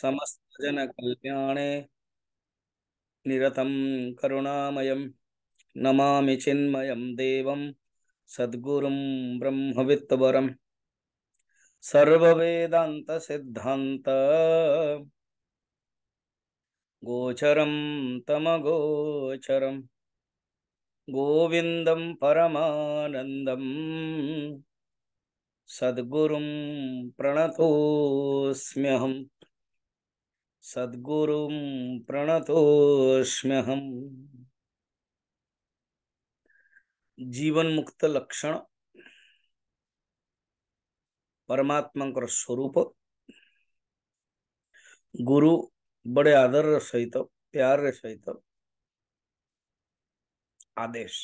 समस्तजनकल्याणे निरतं करुणामयं नमामि चिन्मयं देवं सद्गुरुं ब्रह्मवित्तवरं सर्ववेदान्तसिद्धान्त गोचरं तमगोचरं गोविंदम परमानन्दम् सद्गुरुं प्रणतोऽस्म्यहम् सद्गुरुं प्रणतोऽस्म्यहम् जीवन मुक्त लक्षण परमात्मा स्वरूप गुरु बड़े आदर सहित प्यार सहित आदेश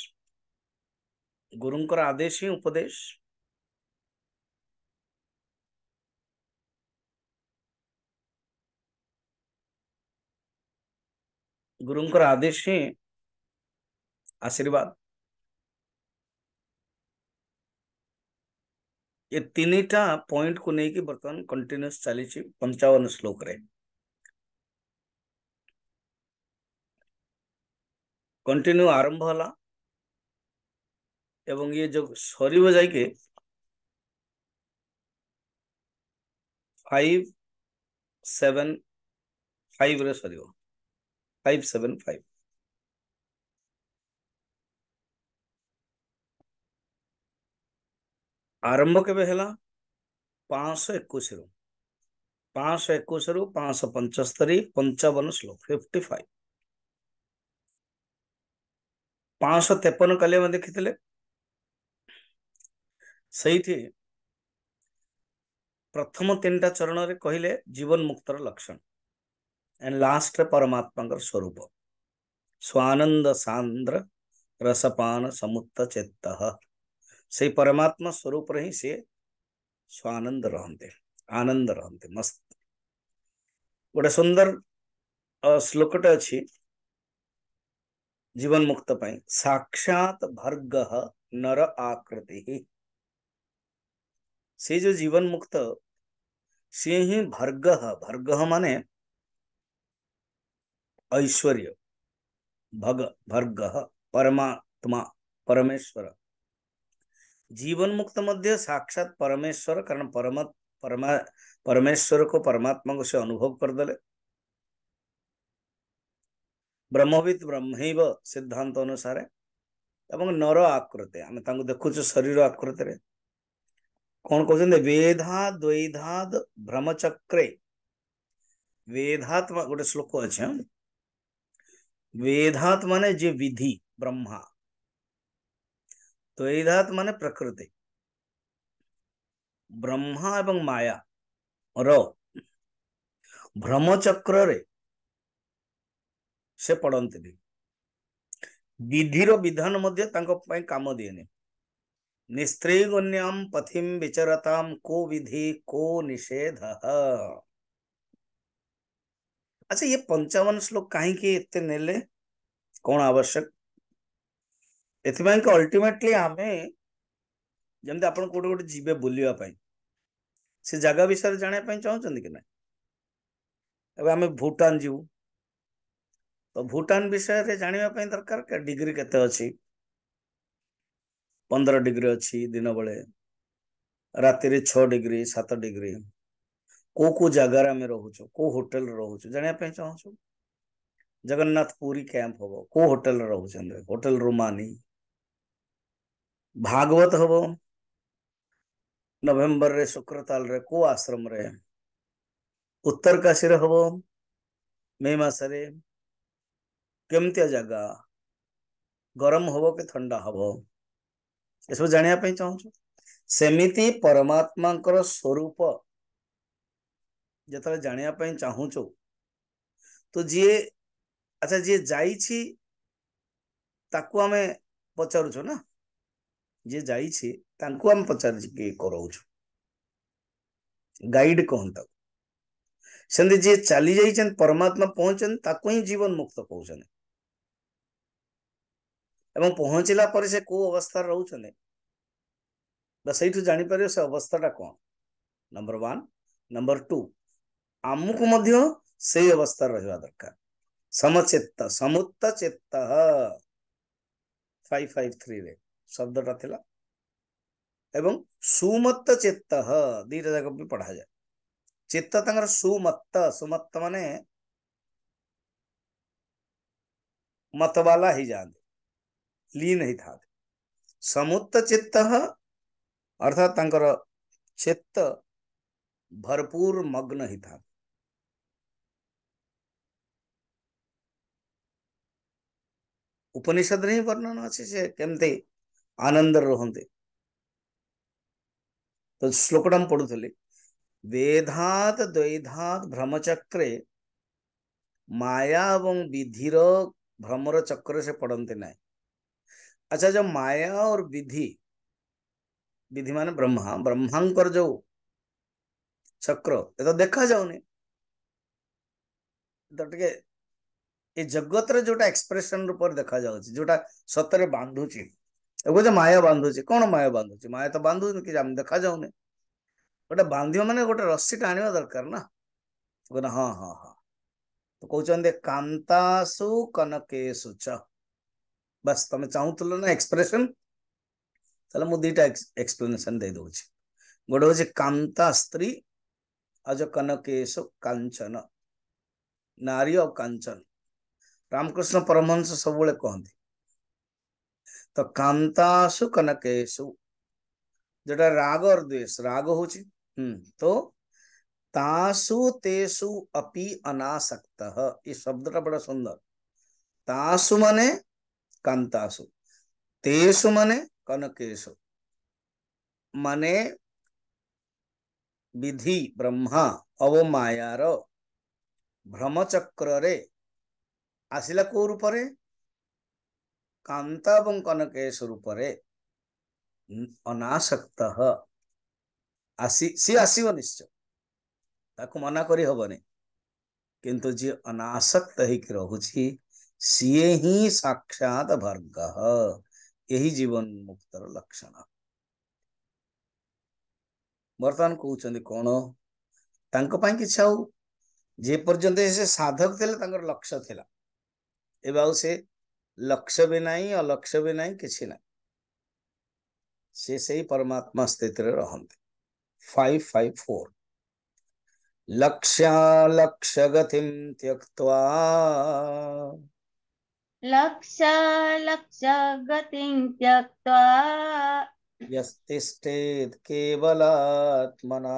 गुरुंकर आदेश ही उपदेश आदेश ही आशीर्वाद ये तीन टा पॉइंट को नहीं कि बर्तमान कंटिन्यूस चली पंचावन श्लोक रे कंटिन्यू आरंभ होला एवं ये जो सर जाके फाइव सेवन फाइव रे सर ଆରମ୍ଭ କେବେ ହେଲା ପାଞ୍ଚଶହ ଏକୋଇଶରୁ ପାଞ୍ଚଶହ ଏକୋଇଶରୁ ପାଞ୍ଚଶହ ପଞ୍ଚସ୍ତରୀ ପଞ୍ଚାବନ ଶ୍ଲୋକ ଫିଫ୍ଟି ଫାଇଭ ପାଞ୍ଚଶହ ତେପନ କାଲି ଆମେ ଦେଖିଥିଲେ ସେଇଠି ପ୍ରଥମ ତିନିଟା ଚରଣରେ କହିଲେ ଜୀବନ ମୁକ୍ତର ଲକ୍ଷଣ एंड लास्ट परमात्मा स्वरूप स्वानंद सांद्र रसपान समुत्त चेत से परमात्मा स्वरूप रही से स्वानंद रहते आनंद रहते मस्त गोटे सुंदर श्लोकटे अच्छी जीवन मुक्त साक्षात भर्ग नर आकृति से जो जीवन मुक्त सी ही भर्ग भर्ग माने ऐश्वर्य भग भर्ग परमात्मा परमेश्वर जीवन मुक्त मध्य साक्षात परमेश्वर कारण परम परमा परमेश्वर को परमात्मा को से अनुभव कर दले ब्रह्मविद ब्रह्मैव सिद्धांत अनुसार एवं नर आकृति ଆମେ शरीर आकृति में कौन कहते କହୁଛନ୍ତି वेधा द्वैधाद ब्रह्मचक्रे वेधात्मा गोटे श्लोक अच्छे हाँ। वेधात माने जे विधि ब्रह्मा तो त्वेधात माने प्रकृति ब्रह्मा एवं माया और भ्रम चक्र से पड़ती विधि विधान काम दिए निस्त्री गण्यम पथिम विचरताम को विधि को निषेध अच्छा ये पंचावन श्लोक कहीं ने कौन आवश्यक एल्टिमेटली आम जमी आप गोटे गोटे जी बुलवाई से जगह विषय जाना चाहते कि ना आम भूटान जीव तो भूटान विषय जानवाप दरकार डिग्री के पंद्रह डिग्री अच्छी दिन बेले रात छिग्री सत डिग्री କୋଉ କୋଉ ଜାଗାରେ ଆମେ ରହୁଛୁ କୋଉ ହୋଟେଲରେ ରହୁଛୁ ଜାଣିବା ପାଇଁ ଚାହୁଁଛୁ ଜଗନ୍ନାଥ ପୁରୀ କ୍ୟାମ୍ପ ହବ କୋଉ ହୋଟେଲରେ ରହୁଛନ୍ତି ହୋଟେଲ ରୋମାନି ଭାଗବତ ହବ ନଭେମ୍ବରରେ ଶୁକ୍ରତାଲରେ କୋଉ ଆଶ୍ରମରେ ଉତ୍ତରକାଶୀରେ ହବ ମେ ମାସରେ କେମିତିଆ ଜାଗା ଗରମ ହବ କି ଥଣ୍ଡା ହବ ଏସବୁ ଜାଣିବା ପାଇଁ ଚାହୁଁଛୁ ସେମିତି ପରମାତ୍ମାଙ୍କର ସ୍ୱରୂପ ଯେତେବେଳେ ଜାଣିବା ପାଇଁ ଚାହୁଁଛୁ ତ ଯିଏ ଆଚ୍ଛା ଯିଏ ଯାଇଛି ତାକୁ ଆମେ ପଚାରୁଛୁ ନା ଯିଏ ଯାଇଛି ତାଙ୍କୁ ଆମେ ପଚାରିକି କରାଉଛୁ ଗାଇଡ୍ କହନ୍ତି ତାକୁ ସେମିତି ଯିଏ ଚାଲି ଯାଇଛନ୍ତି ପରମାତ୍ମା ପହଞ୍ଚନ୍ତି ତାକୁ ହିଁ ଜୀବନ ମୁକ୍ତ କହୁଛନ୍ତି ଏବଂ ପହଞ୍ଚିଲା ପରେ ସେ କୋଉ ଅବସ୍ଥାରେ ରହୁଛନ୍ତି ବା ସେଇଠୁ ଜାଣିପାରିବ ସେ ଅବସ୍ଥାଟା କ'ଣ ନମ୍ବର ୱାନ୍ ନମ୍ବର ଟୁ ଆମକୁ ମଧ୍ୟ ସେଇ ଅବସ୍ଥାରେ ରହିବା ଦରକାର ସମଚେତ ସମୁକ୍ତ ଚେତ ଫାଇଭ ଫାଇଭ ଥ୍ରୀରେ ଶବ୍ଦଟା ଥିଲା ଏବଂ ସୁମତ୍ତ ଚେତ ଦୁଇଟା ଯାକ ବି ପଢ଼ାଯାଏ ଚେତ ତାଙ୍କର ସୁମତ୍ତ ସୁମତ୍ତ ମାନେ मतवाला ही जाते लीन ही था समुत्त चित्त अर्थात चित्त भरपूर मग्न ही था ઉપનિષદને વર્ણનો છે છે કેમ તે આનંદર રહંતે તો શ્લોકડમ પડુથલી વેધાત દ્વૈધાત ભ્રમચક્રે માયા એવं વિધિર भ्रमर चक्र से पड़ते ना अच्छा जो माया और विधि विधि माने ब्रह्मा ब्रह्मांकर जो चक्र ये तो देखा जाऊनी तो टे ये जगत रोटा एक्सप्रेसन रूप से देखा जाऊटा सतरे बांधुची कहते माय बांधु कौन माय बांधु माय तो बांधु कि देखा जाऊन गोटे बांध मैंने गोटे रस्सी टाइम दरकार ना हाँ हाँ हाँ तो कहते कांतासु कनकेशु बस तुम चाहूल तो ना एक्सप्रेसन तेल मुझे दीटा एक्सप्लेनेसन देदे गोटे हूँ कांता स्त्री आज कनकेश कांचन नारी और कांचन ରାମକୃଷ୍ଣ ପରମହଂସ ସବୁବେଳେ କହନ୍ତି ତ କାନ୍ତାସୁ କନକେଶୁ ଯୋଉଟା ରାଗ ଅର୍ ଦ୍ୱେଷ ରାଗ ହଉଛି ହୁଁ ତ ତାସୁ ତେସୁ ଅପି ଅନାସକ୍ତ ଏ ଶବ୍ଦଟା ବଡ ସୁନ୍ଦର ତାସୁ ମାନେ କାନ୍ତାସୁ ତେସୁ ମାନେ କନକେଶୁ ମାନେ ବିଧି ବ୍ରହ୍ମା ଅବମାୟାର ଭ୍ରମଚକ୍ରରେ আসিলা কেউ রূপরে কান্ত এবং কনকেশ রূপরে অনাসক্ত আসি সি আসিব নিশ্চয় তাকে মনা করি হবনি কিন্তু যে অনাসক্ত হইকি রহুছি ସିଏ ହିଁ ସାକ୍ଷାତ ଭର୍ଗ ଏହି ଜୀବନ ମୁକ୍ତର ଲକ୍ଷଣ ବର୍ତ୍ତମାନ କହୁଛନ୍ତି କ'ଣ ତାଙ୍କ ପାଇଁ କିଛି ଆଉ ଯେ ପର୍ଯ୍ୟନ୍ତ ସେ ସାଧକ ଥିଲେ ତାଙ୍କର ଲକ୍ଷ୍ୟ ଥିଲା से लक्ष्य भी नाई अलक्ष्य भी नाई कि ना से सही परमात्मा स्थित रहते फाइव फाइव फोर लक्ष्य लक्ष्य गति त्यक्त लक्ष्य लक्ष्य गति त्यक्त यस्तिष्ठेत केवलात्मना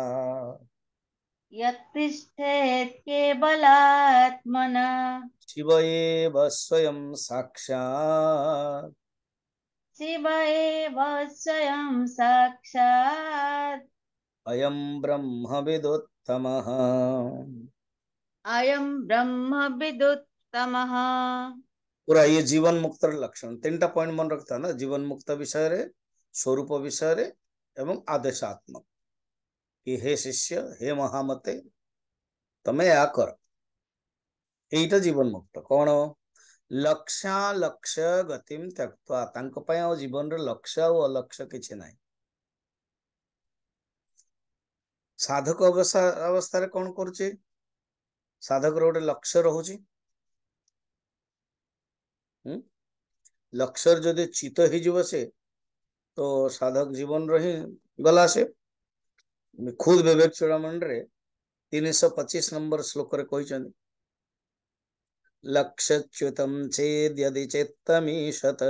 यत्तिष्ठेत् केवलात्मना शिव एव स्वयं साक्षात् शिव एव स्वयं साक्षात् अयं ब्रह्मविदुत्तमः अयं ब्रह्मविदुत्तमः पूरा ये जीवन मुक्त लक्षण तीन टा पॉइंट मन रखता है ना जीवन मुक्त विषय स्वरूप विषय এবং আদেশাত্মক কি হে শিষ্য হে মহামতে ତମେ ଏହା କର ଏଇଟା ଜୀବନ ମୁକ୍ତ କଣ ଲକ୍ଷ୍ୟା ଲକ୍ଷ୍ୟ ଗତିମ ତ୍ୟକ୍ତା ତାଙ୍କ ପାଇଁ ଆଉ ଜୀବନର ଲକ୍ଷ୍ୟ ଆଉ ଅଲକ୍ଷ୍ୟ କିଛି ନାହିଁ ସାଧକ ଅବସ୍ଥା ଅବସ୍ଥାରେ କଣ କରୁଛି ସାଧକର ଗୋଟେ ଲକ୍ଷ୍ୟ ରହୁଛି ଲକ୍ଷ୍ୟରେ ଯଦି ଚିତ ହେଇଯିବ ସେ ତ ସାଧକ ଜୀବନର ହିଁ ଗଲା ସେ ખુદ બેબેક ચૂડામણરે ତିନିଶହ ପଚିଶ ନମ୍ବର ଶ୍ଲୋକରେ କହିଛନ୍ତି ଲକ୍ଷଚ୍ୟୁତମ ଚେଦ୍ ୟଦି ଚେତ୍ତମୀଶତ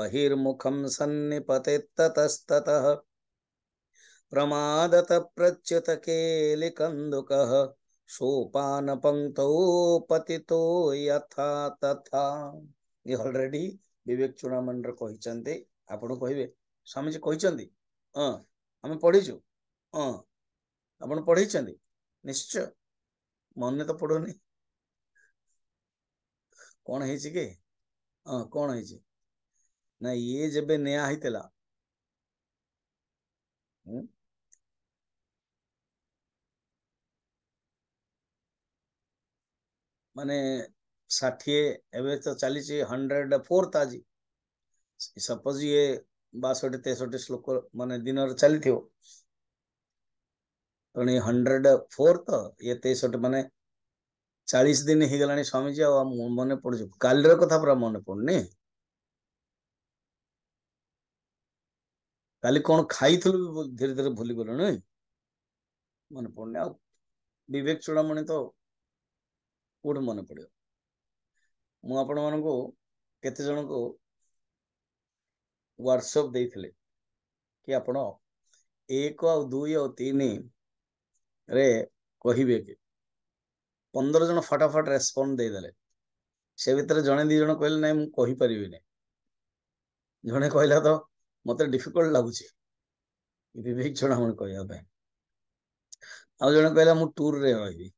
ବହିର୍ମୁଖଂ ସନ୍ନିପତେ ତତସ୍ତତଃ ପ୍ରମାଦତ ପ୍ରଚ୍ୟୁତ କେଲିକନ୍ଦୁକଃ ସୋପାନ ପଙ୍କ୍ତୌ ପତିତୋ ଯଥା ତଥା ଇଏ ଅଲରେଡି ବିବେକ ଚୂଡ଼ାମଣିର କହିଛନ୍ତି ଆପଣ କହିବେ ସ୍ୱାମୀଜୀ କହିଛନ୍ତି ହଁ ଆମେ ପଢିଛୁ ହଁ ଆପଣ ପଢେଇଛନ୍ତି ନିଶ୍ଚୟ ମନେ ତ ପଡୁନି କ'ଣ ହେଇଛି କି ହଁ କ'ଣ ହେଇଛି ନା ଇଏ ଯେବେ ନିଆ ହେଇଥିଲା ମାନେ ଷାଠିଏ ଏବେ ତ ଚାଲିଛି ହଣ୍ଡ୍ରେଡ ଫୋର୍ଥ ଆଜି ସପୋଜ ଇଏ ବାଷଠି ତେଷଠି ଶ୍ଲୋକ ମାନେ ଦିନରେ ଚାଲିଥିବ ତେଣୁ ଏଇ ଫୋର୍ ତ ଇଏ ତେଇଶଟି ମାନେ ଚାଳିଶ ଦିନ ହେଇଗଲାଣି ସ୍ୱାମୀଜୀ ଆଉ ମନେ ପଡୁଛି କାଲିର କଥା ପୁରା ମନେ ପଡୁନି କାଲି କଣ ଖାଇଥିଲୁ ବି ଧୀରେ ଧୀରେ ଭୁଲିଗଲୁଣି ମନେ ପଡୁନି ଆଉ ବିବେକ ଚୂଡ଼ାମଣି ତ କୋଉଠି ମନେ ପଡିବ ମୁଁ ଆପଣମାନଙ୍କୁ କେତେ ଜଣଙ୍କୁ ହ୍ୱାଟ୍ସଅପ୍ ଦେଇଥିଲି କି ଆପଣ ଏକ ଆଉ ଦୁଇ ଆଉ ତିନି ରେ କହିବେ କି ପନ୍ଦର ଜଣ ଫଟାଫଟ ରେସ୍ପଣ୍ଡ ଦେଇଦେଲେ ସେ ଭିତରେ ଜଣେ ଦି ଜଣ କହିଲେ ନାଇଁ ମୁଁ କହିପାରିବିନି ଜଣେ କହିଲା ତ ମୋତେ ଡିଫିକଲ୍ଟ ଲାଗୁଛି ବିବେକ ଚଣାମଣି କହିବା ପାଇଁ ଆଉ ଜଣେ କହିଲା ମୁଁ ଟୁରରେ ରହିବି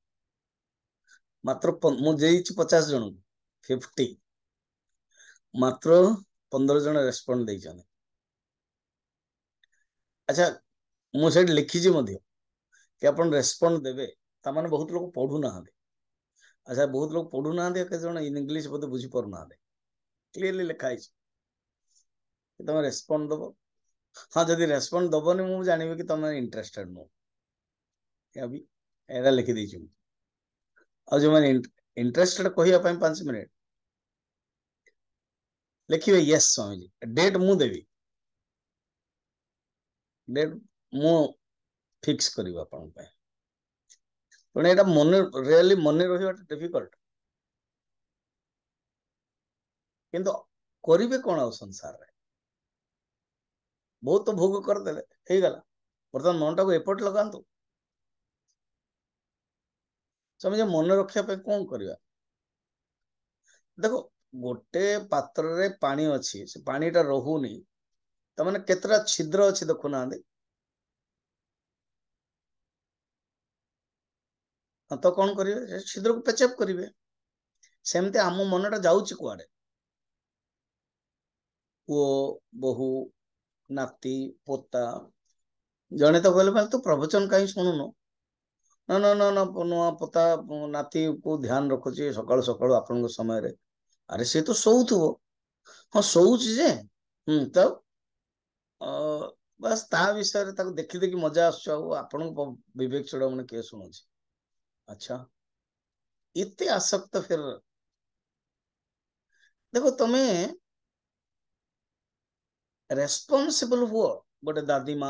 ମାତ୍ର ମୁଁ ଦେଇଛି ପଚାଶ ଜଣଙ୍କୁ ଫିଫ୍ଟି ମାତ୍ର ପନ୍ଦର ଜଣ ରେସ୍ପଣ୍ଡ ଦେଇଛନ୍ତି ଆଚ୍ଛା ମୁଁ ସେଇଠି ଲେଖିଛି ମଧ୍ୟ कि आप रेस्पंड देवे ताने बहुत लोग पढ़ुना अच्छा बहुत लोग पढ़ुना जन इन इंग्लीश बोध तो बुझी पार ना क्लीयरली लिखाई तुम रेस्पंड दब हाँ जब रेस्पंड दबनी मुझे जानवे कि तुम इंटरेस्टेड नुहरा लिखीदे आज मैंने इंटरेस्टेड कह पांच मिनिट लिखे ये स्वामीजी डेट मुझे देवी डेट ଫିକ୍ସ କରିବ ଆପଣଙ୍କ ପାଇଁ ତେଣୁ ଏଇଟା ମନେ ରିଏଲି ମନେ ରହିବାଟା ଡିଫିକଲ୍ଟ କିନ୍ତୁ କରିବେ କ'ଣ ଆଉ ସଂସାରରେ ବହୁତ ଭୋଗ କରିଦେଲେ ହେଇଗଲା ବର୍ତ୍ତମାନ ମନଟାକୁ ଏପଟ ଲଗାନ୍ତୁ ସମସ୍ତେ ମନେ ରଖିବା ପାଇଁ କ'ଣ କରିବା ଦେଖ ଗୋଟେ ପାତ୍ରରେ ପାଣି ଅଛି ସେ ପାଣିଟା ରହୁନି ତାମାନେ କେତେଟା ଛିଦ୍ର ଅଛି ଦେଖୁନାହାନ୍ତି ତ କ'ଣ କରିବେ ଛିଦ୍ରକୁ ପେଚଅପ୍ କରିବେ ସେମିତି ଆମ ମନଟା ଯାଉଛି କୁଆଡ଼େ ପୁଅ ବୋହୁ ନାତି ପୋତା ଜଣେ ତ କହିଲେ ଭାଇ ତୁ ପ୍ରବଚନ କାହିଁ ଶୁଣୁନୁ ନା ନା ନା ନା ନୂଆ ପୋତା ନାତିକୁ ଧ୍ୟାନ ରଖୁଛି ସକାଳୁ ସକାଳୁ ଆପଣଙ୍କ ସମୟରେ ଆରେ ସେ ତ ଶୋଉଥିବ ହଁ ଶୋଉଛି ଯେ ହୁଁ ତ ବାସ୍ ତା ବିଷୟରେ ତାକୁ ଦେଖି ଦେଖି ମଜା ଆସୁଛି ଆଉ ଆପଣଙ୍କ ବିବେକ ମାନେ କିଏ ଶୁଣୁଛି अच्छा इतने आसक्त फिर देखो तुम्हें ରେସ୍ପନ୍ସିବଲ ହୁଅ ଗୋଟେ ଦାଦି ମା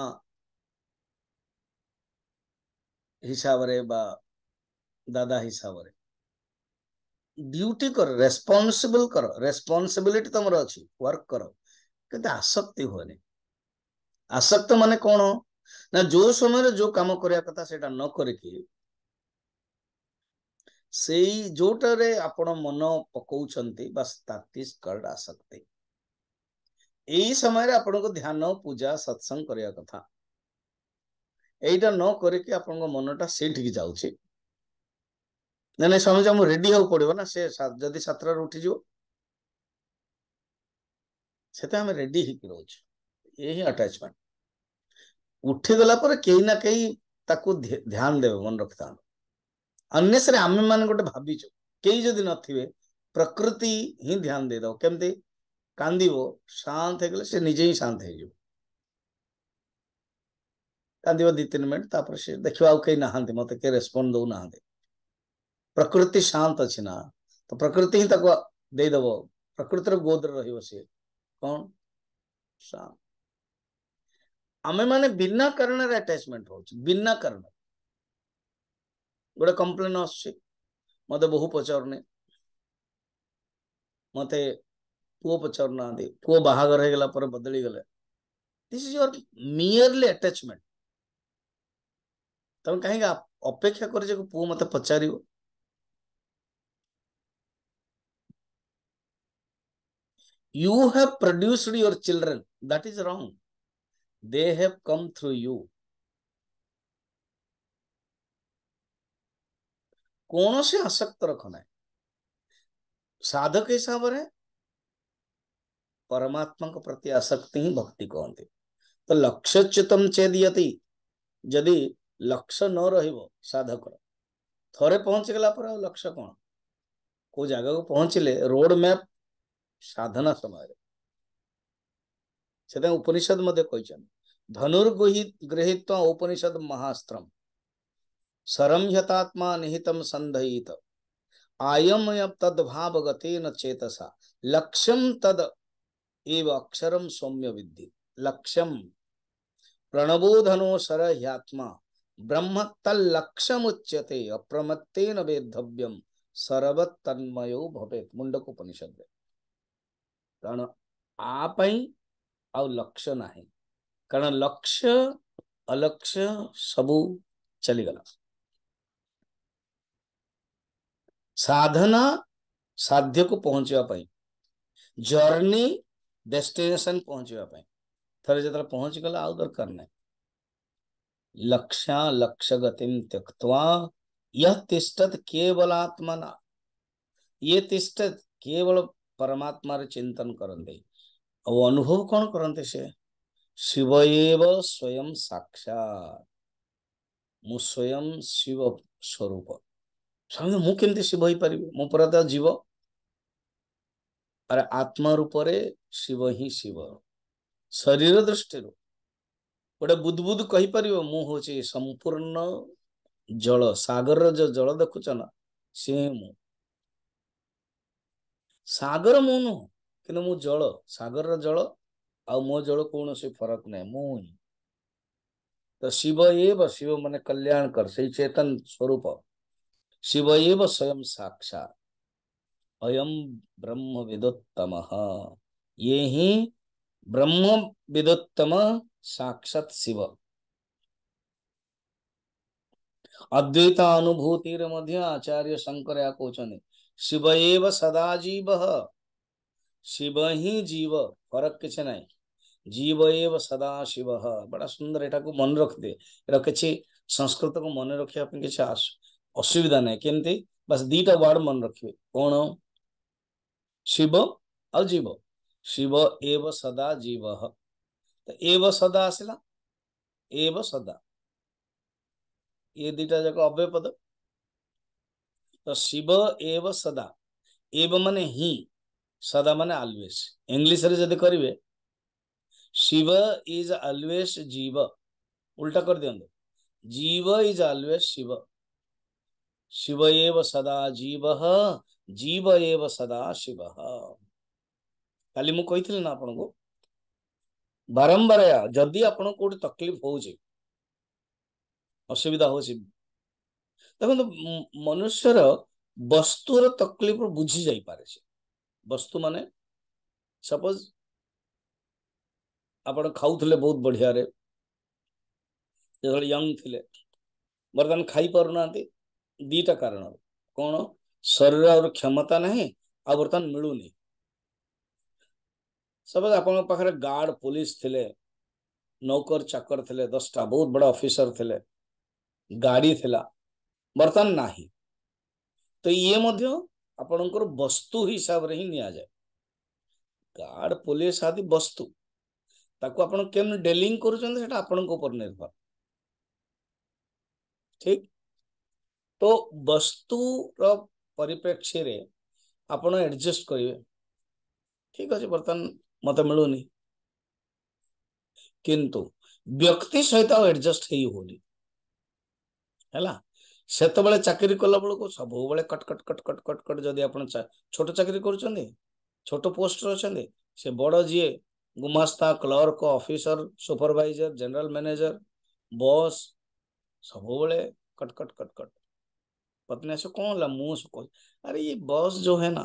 ହିସାବରେ ବା ଦାଦା ହିସାବରେ ଡ୍ୟୁଟି କର ରେସ୍ପନ୍ସିବଲ କର ରେସ୍ପନ୍ସିବିଲିଟି ତମର ଅଛି ୱାର୍କ କର କିନ୍ତୁ ଆସକ୍ତି ହୁଏନି ଆସକ୍ତ ମାନେ କ'ଣ ନା ଯୋଉ ସମୟରେ ଯୋଉ କାମ କରିବା କଥା ସେଇଟା ନ କରିକି ସେଇ ଯୋଉଟାରେ ଆପଣ ମନ ପକଉଛନ୍ତି ବା ସ୍ଥାତିସ୍କର୍ଡ ଆସକ୍ତି ଏଇ ସମୟରେ ଆପଣଙ୍କ ଧ୍ୟାନ ପୂଜା ସତ୍ସଙ୍ଗ କରିବା କଥା ଏଇଟା ନ କରିକି ଆପଣଙ୍କ ମନଟା ସେଇଠିକି ଯାଉଛି ନା ନାଇଁ ସମୟ ମୁଁ ରେଡି ହେବାକୁ ପଡିବ ନା ସେ ଯଦି ସାତଟାରେ ଉଠିଯିବ ସେଥିରେ ଆମେ ରେଡି ହେଇକି ରହୁଛୁ ଏ ହିଁ ଆଟାଚମେଣ୍ଟ ଉଠିଗଲା ପରେ କେହି ନା କେହି ତାକୁ ଧ୍ୟାନ ଦେବେ ମନେ ରଖିଥାନ୍ତୁ अन्सरी आम मान गोटे भाविच कई जदि प्रकृति ही ध्यान देद कमी कांद शांत हो निजे ही शांत हो कांद दि तीन मिनट से देखा कई ना मत कई रेस्पंड दौना प्रकृति शांत अच्छी ना तो प्रकृति ही देदेव प्रकृतिर गोद्र रे कौन शांत आम मैंने बिना कारण अटैचमेंट होना कारण गोटे कम्प्लेन आस बो पचार मत पुओ पचार ना पु बाहर पर बदली गले this is your merely attachment तुम कहीं अपेक्षा कर पु मत पचार you have produced your children that is रंग they have come through you कौन से आसक्त रख ना साधक हिसाब से परमात्मा के प्रति आसक्ति ही भक्ति कहते तो लक्ष्य चितम चेद यदि यदि लक्ष्य न रधक थे पहुंचगला पर लक्ष्य कौन को जगह को पहुंचले रोड मैप साधना समय से उपनिषद मध्य धनुर्गृहित उपनिषद महाश्रम सरम्यतात्मा निहितम संधयित आयम तद्भाव गतेन चेतसा लक्ष्यम तद एव अक्षरम सौम्य विद्धि लक्ष्यम प्रणबोधनो सर सरह्यात्मा ब्रह्म तल्लक्ष्यमुच्यते अप्रमत्तेन वेद्धव्यम सर्वत तन्मयो भवेत मुंडकोपनिषद उपनिषद कारण आप लक्ष्य ना कारण लक्ष्य अलक्ष्य सबू चली गला साधना साध्य को पहुँचापी जर्नी डेस्टिनेशन पहुँचापी थे जो तो पहुँचगल आउ दरकार ना लक्ष्य लक्ष्य गति त्यक्वा यिष्ठत केवल आत्मना ये तिष्ठत केवल परमात्म चिंतन करते अनुभव कौन करते शिव एव स्वयं साक्षात मु स्वयं शिव स्वरूप ସ୍ୱାମୀ ମୁଁ କେମିତି ଶିବ ହେଇପାରିବି ମୁଁ ପରା ତ ଜୀବ ଆରେ ଆତ୍ମା ରୂପରେ ଶିବ ହିଁ ଶିବ ଶରୀର ଦୃଷ୍ଟିରୁ ଗୋଟେ ବୁଦ୍ବୁଦ୍ କହିପାରିବ ମୁଁ ହଉଛି ସମ୍ପୂର୍ଣ୍ଣ ଜଳ ସାଗରର ଯୋଉ ଜଳ ଦେଖୁଛ ନା ସେ ମୁଁ ସାଗର ମୁଁ ନୁହଁ କିନ୍ତୁ ମୁଁ ଜଳ ସାଗରର ଜଳ ଆଉ ମୋ ଜଳ କୌଣସି ଫରକ ନାହିଁ ମୁଁ ହିଁ ତ ଶିବ ଏ ବା ଶିବ ମାନେ କଲ୍ୟାଣ କର ସେଇ ଚେତନ ସ୍ୱରୂପ शिव एव स्वयं साक्षात अयम ब्रह्म विदोत्तम ये ही ब्रह्म विदोत्तम साक्षात शिव अद्वैत अनुभूति मध्य आचार्य शंकर या कौचने शिव एव सदा जीव शिव ही जीव फरक किसी ना जीव एव सदा शिव बड़ा सुंदर एटा को मन रख दे संस्कृत को मन रखा आस ଅସୁବିଧା ନାହିଁ କେମିତି ବାସ୍ ଦିଟା ୱାର୍ଡ ମନେ ରଖିବେ କ'ଣ ଶିବ ଆଉ ଜୀବ ଶିବ ଏବ ସଦା ଜୀବ ତ ଏବ ସଦା ଆସିଲା ଏବ ସଦା ଏ ଦିଟା ଯାକ ଅବ୍ୟୟ ପଦ ତ ଶିବ ଏବ ସଦା ଏବ ମାନେ ହିଁ ସଦା ମାନେ ଆଲୱେସ୍ ଇଂଲିଶରେ ଯଦି କରିବେ ଶିବ ଇଜ ଆଲୱେସ୍ ଜୀବ ଉଲ୍ଟା କରିଦିଅନ୍ତୁ ଜୀବ ଇଜ ଆଲୱେସ୍ ଶିବ शिव एव सदा जीव जीव एव सदा शिव କାଲି ମୁଁ କହିଥିଲି ନା ଆପଣଙ୍କୁ ବାରମ୍ବାର ଯଦି ଆପଣ କୋଉଠି ତକଲିଫ ହଉଛି ଅସୁବିଧା ହଉଛି ଦେଖନ୍ତୁ ମନୁଷ୍ୟର ବସ୍ତୁର ତକଲିଫ ବୁଝି ଯାଇପାରେ ସେ ବସ୍ତୁ ମାନେ ସପୋଜ ଆପଣ ଖାଉଥିଲେ ବହୁତ ବଢିଆରେ ଯେତେବେଳେ ୟଙ୍ଗ ଥିଲେ ବର୍ତ୍ତମାନ ଖାଇପାରୁନାହାନ୍ତି दीटा कारण कौन शरीर क्षमता ना आर्तमान मिलूनी सपोज आप गार्ड पुलिस थे नौकर चाकर थे दस टा बहुत बड़ा अफिसर थे गाड़ी थी बर्तन ना तो ये आपण वस्तु हिसाब से ही जाए गार्ड पुलिस आदि वस्तु ताको आपन केम डेलिंग करूचंत ठीक तो वस्तु रिप्रेक्षी आप एडजस्ट करेंगे ठीक अच्छे बर्तमान मत मिलूनी किंतु व्यक्ति सहित एडजस्ट होनी है सेत बड़े चाकरी कला बेलू सब बड़े कट कट कट कट कट कट जदि आप छोट चाकरी कर छोट पोस्ट अच्छा से बड़ जीए गुमास्ता clerk officer supervisor general manager boss सब बड़े कट कट कट कट पत्नी ऐसे कौन ला मुंह से कौन अरे ये बॉस जो है ना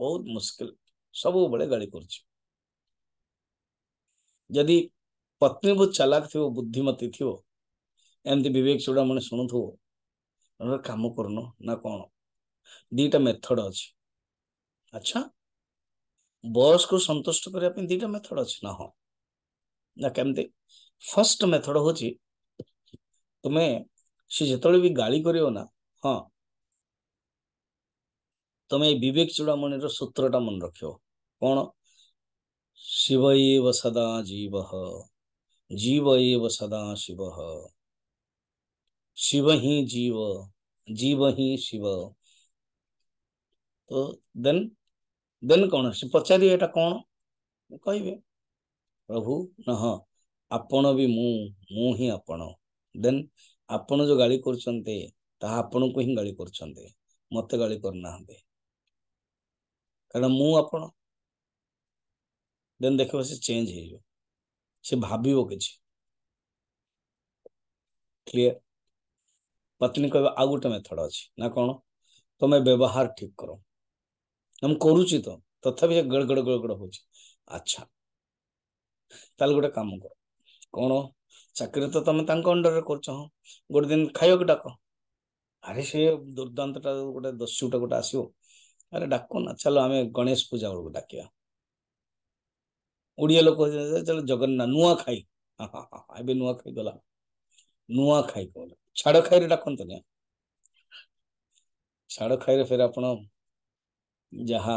बहुत मुश्किल सब बड़े गाड़ी कर यदि पत्नी बहुत चालाक थी बुद्धिमती थी एमती बेक चूड़ा मैंने शुणु कम कर कौन दीटा मेथड अच्छे अच्छा बॉस को संतुष्ट करने दीटा मेथड अच्छे ना हाँ ना कमती फर्स्ट मेथड हूँ तुम्हें ᱥᱮ যেᱛᱚᱞে বি গালি করিও না হ তমে বিবেক চূড়ামন এর সূত্রটা মন রাখিও কোন শিবইব সদা জীবহ জীবইব সদা শিবহ শিবহি জীব জীবহি শিব তো দেন দেন কোনছি পচারি এটা কোন কইবে প্রভু নহ আপন বি মু মুহি আপন দেন ଆପଣ ଯେଉଁ ଗାଳି କରୁଛନ୍ତି ତାହା ଆପଣଙ୍କୁ ହିଁ ଗାଳି କରୁଛନ୍ତି ମୋତେ ଗାଳି କରୁନାହାନ୍ତି କାରଣ ମୁଁ ଆପଣ ଦେନ୍ ଦେଖିବ ସେ ଚେଞ୍ଜ ହେଇଯିବ ସେ ଭାବିବ କିଛି କ୍ଲିଅର ପତ୍ନୀ କହିବ ଆଉ ଗୋଟେ ମେଥଡ ଅଛି ନା କ'ଣ ତମେ ବ୍ୟବହାର ଠିକ କର ମୁଁ କରୁଛି ତ ତଥାପି ଗଡ଼ଗଡ଼ ଗଡ଼ଗଡ଼ ହଉଛି ଆଚ୍ଛା ତାହେଲେ ଗୋଟେ କାମ କର କ'ଣ ଚାକିରି ତ ତମେ ତାଙ୍କ ଅଣ୍ଡରରେ କରୁଛ ହଁ ଗୋଟେ ଦିନ ଖାଇବାକୁ ଡାକ ଆରେ ସେ ଦୁର୍ଦ୍ଦାନ୍ତଟା ଗୋଟେ ଦସ୍ୟୁଟା ଗୋଟେ ଆସିବ ଆରେ ଡାକୁନା ଚାଲ ଆମେ ଗଣେଶ ପୂଜା ବେଳକୁ ଡାକିବା ଓଡ଼ିଆ ଲୋକ ଚାଲ ଜଗନ୍ନାଥ ନୂଆ ଖାଇ ଏବେ ନୂଆ ଖାଇ ଗଲା ନୂଆଖାଇ ଖାଇ ଛାଡ଼ ଖାଇରେ ଡାକନ୍ତୁନି ଛାଡ଼ ଖାଇରେ ଫେର ଆପଣ ଯାହା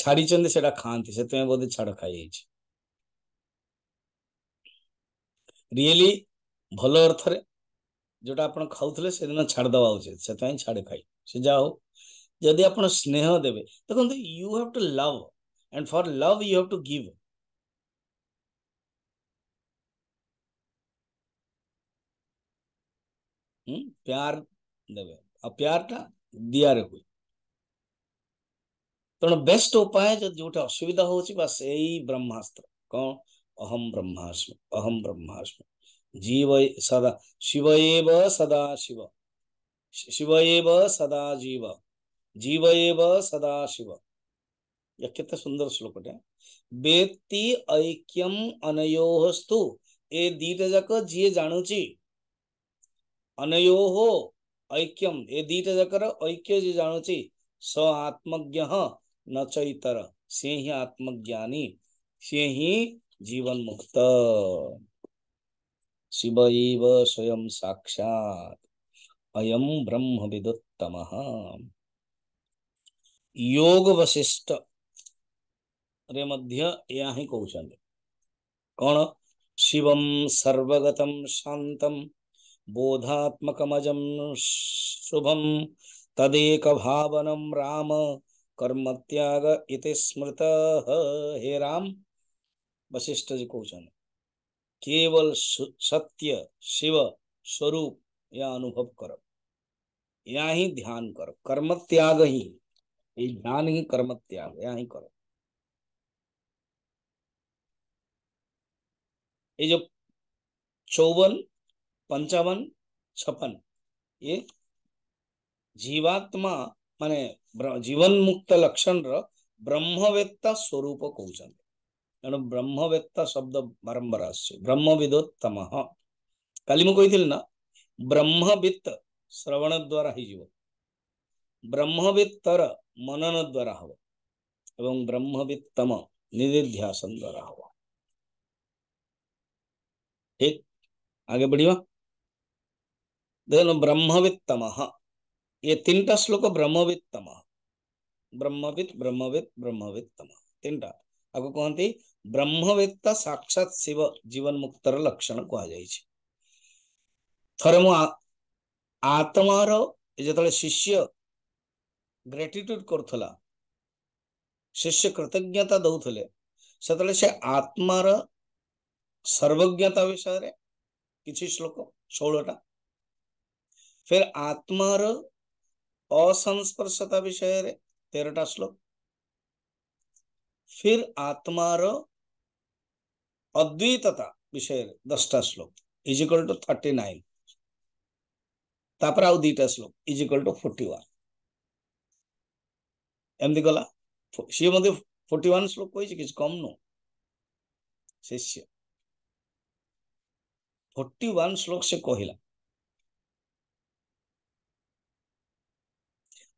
ଛାଡ଼ିଛନ୍ତି ସେଇଟା ଖାଆନ୍ତି ସେଥିପାଇଁ ବୋଧେ ଛାଡ଼ ଖାଇ ଯାଇଛି ରିଏଲି ଭଲ ଅର୍ଥରେ ଯେଉଁଟା ଆପଣ ଖାଉଥିଲେ ସେଦିନ ଛାଡ଼ିଦେବା ଉଚିତ ସେଥିପାଇଁ ଛାଡ଼ି ଖାଇ ସେ ଯାହା ହଉ ଯଦି ଆପଣ ସ୍ନେହ ଦେବେ ଦେଖନ୍ତୁ you have to love and for love you have to give ପ୍ୟାର ଦେବେ ଆଉ ପ୍ୟାରଟା ଦିଆରେ ହୁଏ ତେଣୁ ବେଷ୍ଟ ଉପାୟ ଯଦି ଯେଉଁଠି ଅସୁବିଧା ହେଉଛି ବା ସେଇ ବ୍ରହ୍ମାସ୍ତ୍ର କ'ଣ अहम ब्रह्मास्मि अहम ब्रह्मास्मि जीव सदा शिव एव सदा शिव शिव एव सदा जीव जीव एव सदा शिव यह कितना सुंदर श्लोक है बेत्ति ऐक्यम अनयोस्तु ए दीटा जाक जीए जानुचि अनयोः ऐक्यम ए दीटा ऐक्य जी जानुचि स आत्मज्ञ न चैतर से ही आत्मज्ञानी से ही जीवन मुक्त शिव एव स्वयं साक्षात अयम ब्रह्म विदुत्तम योग वशिष्ठ रे मध्य या ही कहते कौन शिवम सर्वगतम शांतम बोधात्मकमजम शुभम तदेक भावनम राम कर्म त्याग इति स्मृत हे राम वशिष्ठ जी कौन केवल सत्य शिव स्वरूप या अनुभव कर या ही ध्यान करो कर्म त्याग ही ये ध्यान ही कर्म त्याग या ही करो ये जो चौवन पंचावन छपन ये जीवात्मा माने जीवन मुक्त लक्षण ब्रह्मवेत्ता स्वरूप कहते ତେଣୁ ବ୍ରହ୍ମବେତ୍ତା ଶବ୍ଦ ବାରମ୍ବାର ଆସୁଛି ବ୍ରହ୍ମବିଦୋତ୍ତମ କାଲି ମୁଁ କହିଥିଲି ନା ବ୍ରହ୍ମବିତ ଶ୍ରବଣ ଦ୍ୱାରା ହେଇଯିବ ବ୍ରହ୍ମବିତ୍ତର ମନନ ଦ୍ୱାରା ହେବ ଏବଂ ବ୍ରହ୍ମବିତ୍ତମ ନିଧିଧ୍ୟାସନ ଦ୍ୱାରା ହେବ ଠିକ ଆଗେ ବଢ଼ିବା ଦେଖନ୍ତୁ ବ୍ରହ୍ମବିତ୍ତମ ये तीन टा श्लोक ब्रह्मविद तम ब्रह्मविद ब्रह्मविद ब्रह्मविद तम तीन टा आपको कहते ବ୍ରହ୍ମବେତ୍ତା ସାକ୍ଷାତ ଶିବ ଜୀବନ ମୁକ୍ତର ଲକ୍ଷଣ କୁହାଯାଇଛି ଥରେ ମୁଁ ଆତ୍ମାର ଯେତେବେଳେ ଶିଷ୍ୟ ଗ୍ରାଟିଟ୍ୟୁଡ କରୁଥିଲା ଶିଷ୍ୟ କୃତଜ୍ଞତା ଦଉଥିଲେ ସେତେବେଳେ ସେ ଆତ୍ମାର ସର୍ବଜ୍ଞତା ବିଷୟରେ କିଛି ଶ୍ଳୋକ ଷୋହଳଟା ଫେର ଆତ୍ମାର ଅସଂସ୍ପର୍ଶତା ବିଷୟରେ ତେରଟା ଶ୍ଳୋକ ଫିର୍ ଆତ୍ମାର অদ্বৈততা বিষয়ের দশটা শ্লোক is equal to thirty nine তারপরে ଆଉ ଦୁଇଟା ଶ୍ଲୋକ is equal to forty one ଏମିତି ଗଲା ସିଏ ମଧ୍ୟ ଫୋର୍ଟି ୱାନ୍ ଶ୍ଲୋକ କହିଛି କିଛି କମ୍ ନୁହଁ ଶିଷ୍ୟ ଫୋର୍ଟି ୱାନ୍ ଶ୍ଲୋକ ସେ କହିଲା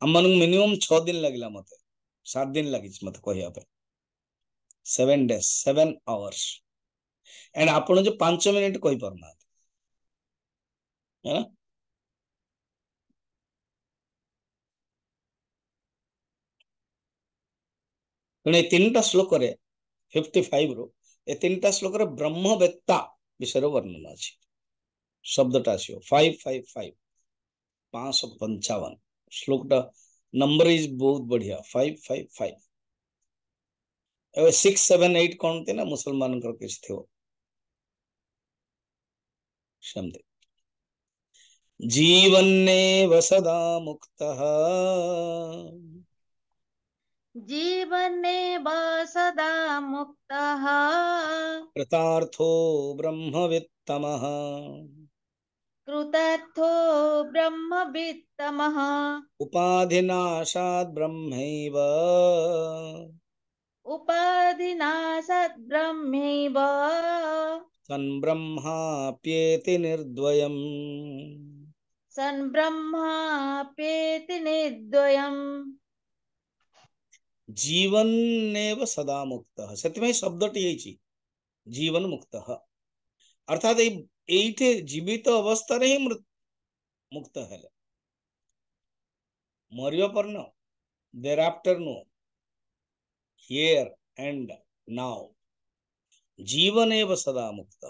ଆମମାନଙ୍କୁ ମିନିମମ୍ ଛଅ ଦିନ ଲାଗିଲା ମୋତେ ସାତ ଦିନ ଲାଗିଛି ମୋତେ କହିବା ପାଇଁ seven days seven hours and ଆପଣ ଯୋଉ ପାଞ୍ଚ ମିନିଟ୍ କହିପାରୁନାହାନ୍ତି ତେଣୁ ଏ ତିନିଟା ଶ୍ଲୋକରେ ଫିଫ୍ଟି ଫାଇଭରୁ ଏ ତିନିଟା ଶ୍ଲୋକରେ ବ୍ରହ୍ମବେତ୍ତା ବିଷୟରେ ବର୍ଣ୍ଣନା ଅଛି ଶବ୍ଦଟା ଆସିବ ଫାଇଭ ଫାଇଭ ଫାଇଭ ପାଞ୍ଚଶହ ପଞ୍ଚାବନ ଶ୍ଲୋକଟା ନମ୍ବର ଇଜ ବହୁତ ବଢିଆ ଫାଇଭ ଫାଇଭ ଫାଇଭ ଏବେ ସିକ୍ସ ସେଭେନ୍ ଏଇଟ୍ କ'ଣ ଥିଲା ମୁସଲମାନଙ୍କର କିଛି ଥିବ शब्दे जीवन्नेव सदा मुक्तः जीवन्नेव वसदा मुक्त कृतार्थो ब्रह्मवित्तम कृतार्थो ब्रह्मवित्तम उपाधिनाशात् ब्रह्मैव उपाधिनाशात् ब्रह्मैव सन्ब्रह्माप्येति निर्द्वयम् सन्ब्रह्माप्येति निर्द्वयम् जीवन नेव सदा मुक्त सत्य शब्द टी जीवन मुक्त अर्थात ये जीवित अवस्था ही मुक्त है मरियो पर न there after no here and now ଜୀବନେବ ସଦା ಮುಕ್ತ